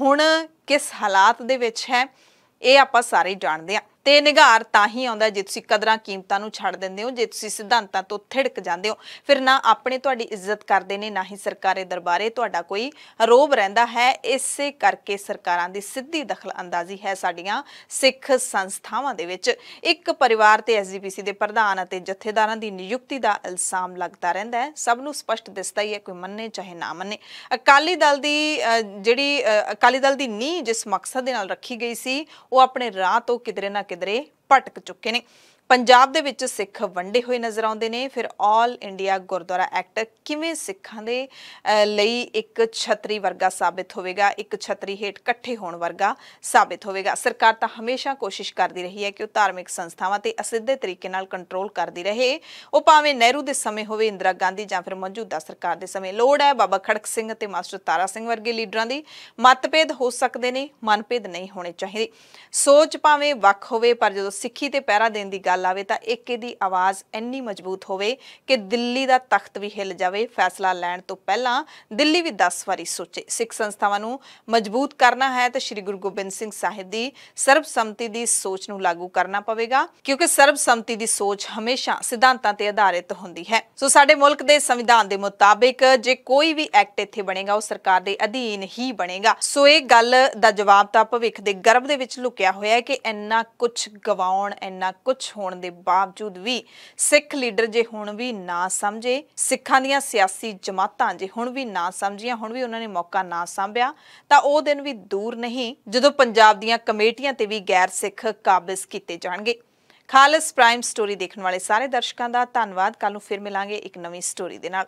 ਹੁਣ ਕਿਸ ਹਾਲਾਤ ਦੇ ਵਿੱਚ ਹੈ ਇਹ ਆਪਾਂ ਸਾਰੇ ਜਾਣਦੇ ਹਾਂ ਤੇ ਨਿਗਾਰ ਤਾਂ ਹੀ ਆਉਂਦਾ ਜੇ ਤੁਸੀਂ ਕਦਰਾਂ ਕੀਮਤਾਂ ਨੂੰ ਛੱਡ ਦਿੰਦੇ ਹੋ ਜੇ ਤੁਸੀਂ ਸਿਧਾਂਤਾਂ ਤੋਂ ਥਿੜਕ ਜਾਂਦੇ ਹੋ ਫਿਰ ਨਾ ਆਪਣੇ ਤੁਹਾਡੀ ਇੱਜ਼ਤ ਕਰਦੇ ਨੇ ਨਾ ਹੀ ਸਰਕਾਰੇ ਦਰਬਾਰੇ ਤੁਹਾਡਾ ਕੋਈ ਰੋਬ ਰਹਿੰਦਾ ਹੈ ਇਸੇ ਕਰਕੇ ਸਰਕਾਰਾਂ ਦੀ ਸਿੱਧੀ ਦਖਲ ਅੰਦਾਜ਼ੀ ਹੈ ਸਾਡੀਆਂ ਸਿੱਖ ਸੰਸਥਾਵਾਂ ਦੇ ਵਿੱਚ ਇੱਕ ਪਰਿਵਾਰ ਤੇ ਐਸਜੀਪੀਸੀ ਦੇ ਪ੍ਰਧਾਨ ਅਤੇ ਜਥੇਦਾਰਾਂ ਦੀ ਨਿਯੁਕਤੀ ਦਾ ਇਲਜ਼ਾਮ ਲੱਗਦਾ ਰਹਿੰਦਾ ਹੈ ਸਭ ਨੂੰ ਸਪਸ਼ਟ ਦਿਸਦਾ ਹੀ ਹੈ ਕੋਈ ਮੰਨੇ ਚਾਹੇ ਨਾ ਮੰਨੇ ਅਕਾਲੀ ਦਲ ਦੀ ਜਿਹੜੀ ਅਕਾਲੀ ਦਲ ਦੀ ਨੀਂਹ ਜਿਸ ਮਕਸਦ ਦੇ ਨਾਲ ਰੱਖੀ ਗਈ ਸੀ ਉਹ ਆਪਣੇ ਰਾਹ ਤੋਂ ਕਿਧਰੇ ਨਾ ਕਿਦਰੇ ਪਟਕ ਚੁੱਕੇ ਨੇ ਪੰਜਾਬ ਦੇ ਵਿੱਚ ਸਿੱਖ ਵੰਡੇ ਹੋਏ ਨਜ਼ਰ ਆਉਂਦੇ ਨੇ ਫਿਰ ਆਲ ਇੰਡੀਆ ਗੁਰਦੁਆਰਾ ਐਕਟ ਕਿਵੇਂ ਸਿੱਖਾਂ ਦੇ ਲਈ ਇੱਕ ਛਤਰੀ ਵਰਗਾ ਸਾਬਿਤ ਹੋਵੇਗਾ ਇੱਕ ਛਤਰੀ ਹੇਠ ਇਕੱਠੇ ਹੋਣ ਵਰਗਾ ਸਾਬਿਤ ਹੋਵੇਗਾ ਸਰਕਾਰ ਤਾਂ ਹਮੇਸ਼ਾ ਕੋਸ਼ਿਸ਼ ਕਰਦੀ ਰਹੀ ਹੈ ਕਿ ਉਹ ਧਾਰਮਿਕ ਸੰਸਥਾਵਾਂ ਤੇ ਅਸਿੱਧੇ ਤਰੀਕੇ ਨਾਲ ਕੰਟਰੋਲ ਕਰਦੀ ਰਹੇ ਉਹ ਭਾਵੇਂ ਨਹਿਰੂ ਦੇ ਸਮੇਂ ਹੋਵੇ ਇੰਦਰਾ ਗਾਂਧੀ ਜਾਂ ਫਿਰ ਮੌਜੂਦਾ ਸਰਕਾਰ ਦੇ ਸਮੇਂ ਲੋੜ ਹੈ ਬਾਬਾ ਖੜਕ ਸਿੰਘ ਤੇ ਮਾਸਟਰ ਤਾਰਾ ਸਿੰਘ ਵਰਗੇ ਲੀਡਰਾਂ ਦੀ ਮਤਭੇਦ ਹੋ ਸਕਦੇ ਨੇ ਮਨਭੇਦ ਨਹੀਂ ਹੋਣੇ ਚਾਹੀਦੇ ਸੋਚ ਭਾਵੇਂ ਵੱਖ ਹੋਵੇ ਪਰ ਜਦੋਂ ਸਿੱਖੀ ਤੇ ਪੈਰਾ ਦੇਣ ਦੀ ਗੱਲ ਗੱਲ ਆਵੇ ਤਾਂ ਇੱਕ ਇਹਦੀ ਆਵਾਜ਼ ਇੰਨੀ ਮਜ਼ਬੂਤ ਹੋਵੇ ਕਿ ਦਿੱਲੀ ਦਾ ਤਖਤ ਵੀ ਹਿੱਲ ਜਾਵੇ ਫੈਸਲਾ ਲੈਣ ਤੋਂ ਪਹਿਲਾਂ ਦਿੱਲੀ ਵੀ 10 ਵਾਰੀ ਸੋਚੇ ਸਿੱਖ ਸੰਸਥਾਵਾਂ ਨੂੰ ਮਜ਼ਬੂਤ ਕਰਨਾ ਹੈ ਤਾਂ ਸ੍ਰੀ ਗੁਰੂ ਗੋਬਿੰਦ ਸਿੰਘ ਸਾਹਿਬ ਦੀ ਸਰਬਸੰਮਤੀ ਦੀ ਸੋਚ ਨੂੰ ਲਾਗੂ ਕਰਨਾ ਪਵੇਗਾ ਕਿਉਂਕਿ ਸਰਬਸੰਮਤੀ ਦੀ ਸੋਚ ਹਮੇਸ਼ਾ ਸਿਧਾਂਤਾਂ ਤੇ ਆਧਾਰਿਤ ਹੁੰਦੀ ਹੈ ਸੋ ਸਾਡੇ ਮੁਲਕ ਦੇ ਸੰਵਿਧਾਨ ਦੇ ਮੁਤਾਬਿਕ ਜੇ ਕੋਈ ਵੀ ਐਕਟ ਇੱਥੇ ਬਣੇਗਾ ਉਹ ਸਰਕਾਰ ਦੇ ਅਧੀਨ ਹੀ ਬਣੇਗਾ ਸੋ ਇਹ ਗੱਲ ਦਾ ਜਵਾਬ ਤਾਂ ਭਵਿੱਖ ਦੇ ਗਰਭ ਦੇ ਵਿੱਚ ਲੁਕਿਆ ਹੋਇਆ ਹੈ ਕਿ ਇੰਨਾ ਕੁਝ ਗਵਾਉਣ ਇੰਨਾ ਕੁਝ ਹੋਣ ਦੇ ਬਾਵਜੂਦ ਵੀ ਸਿੱਖ ਲੀਡਰ ਜੇ ਹੁਣ ਵੀ ਨਾ ਸਮਝੇ ਸਿੱਖਾਂ ਦੀਆਂ ਸਿਆਸੀ ਜਮਾਤਾਂ ਜੇ ਹੁਣ ਵੀ ਨਾ ਸਮਝੀਆਂ ਹੁਣ ਵੀ ਉਹਨਾਂ ਨੇ ਮੌਕਾ ਨਾ ਸੰਭਿਆ ਤਾਂ ਉਹ ਦਿਨ ਵੀ ਦੂਰ ਨਹੀਂ ਜਦੋਂ ਪੰਜਾਬ ਦੀਆਂ ਕਮੇਟੀਆਂ ਤੇ ਵੀ ਗੈਰ ਸਿੱਖ ਕਾਬਜ਼ ਕੀਤੇ ਜਾਣਗੇ ਖਾਲਸ ਪ੍ਰਾਈਮ ਸਟੋਰੀ ਦੇਖਣ ਵਾਲੇ ਸਾਰੇ ਦਰਸ਼ਕਾਂ ਦਾ ਧੰਨਵਾਦ ਕੱਲ ਨੂੰ ਫਿਰ ਮਿਲਾਂਗੇ ਇੱਕ ਨਵੀਂ ਸਟੋਰੀ ਦੇ ਨਾਲ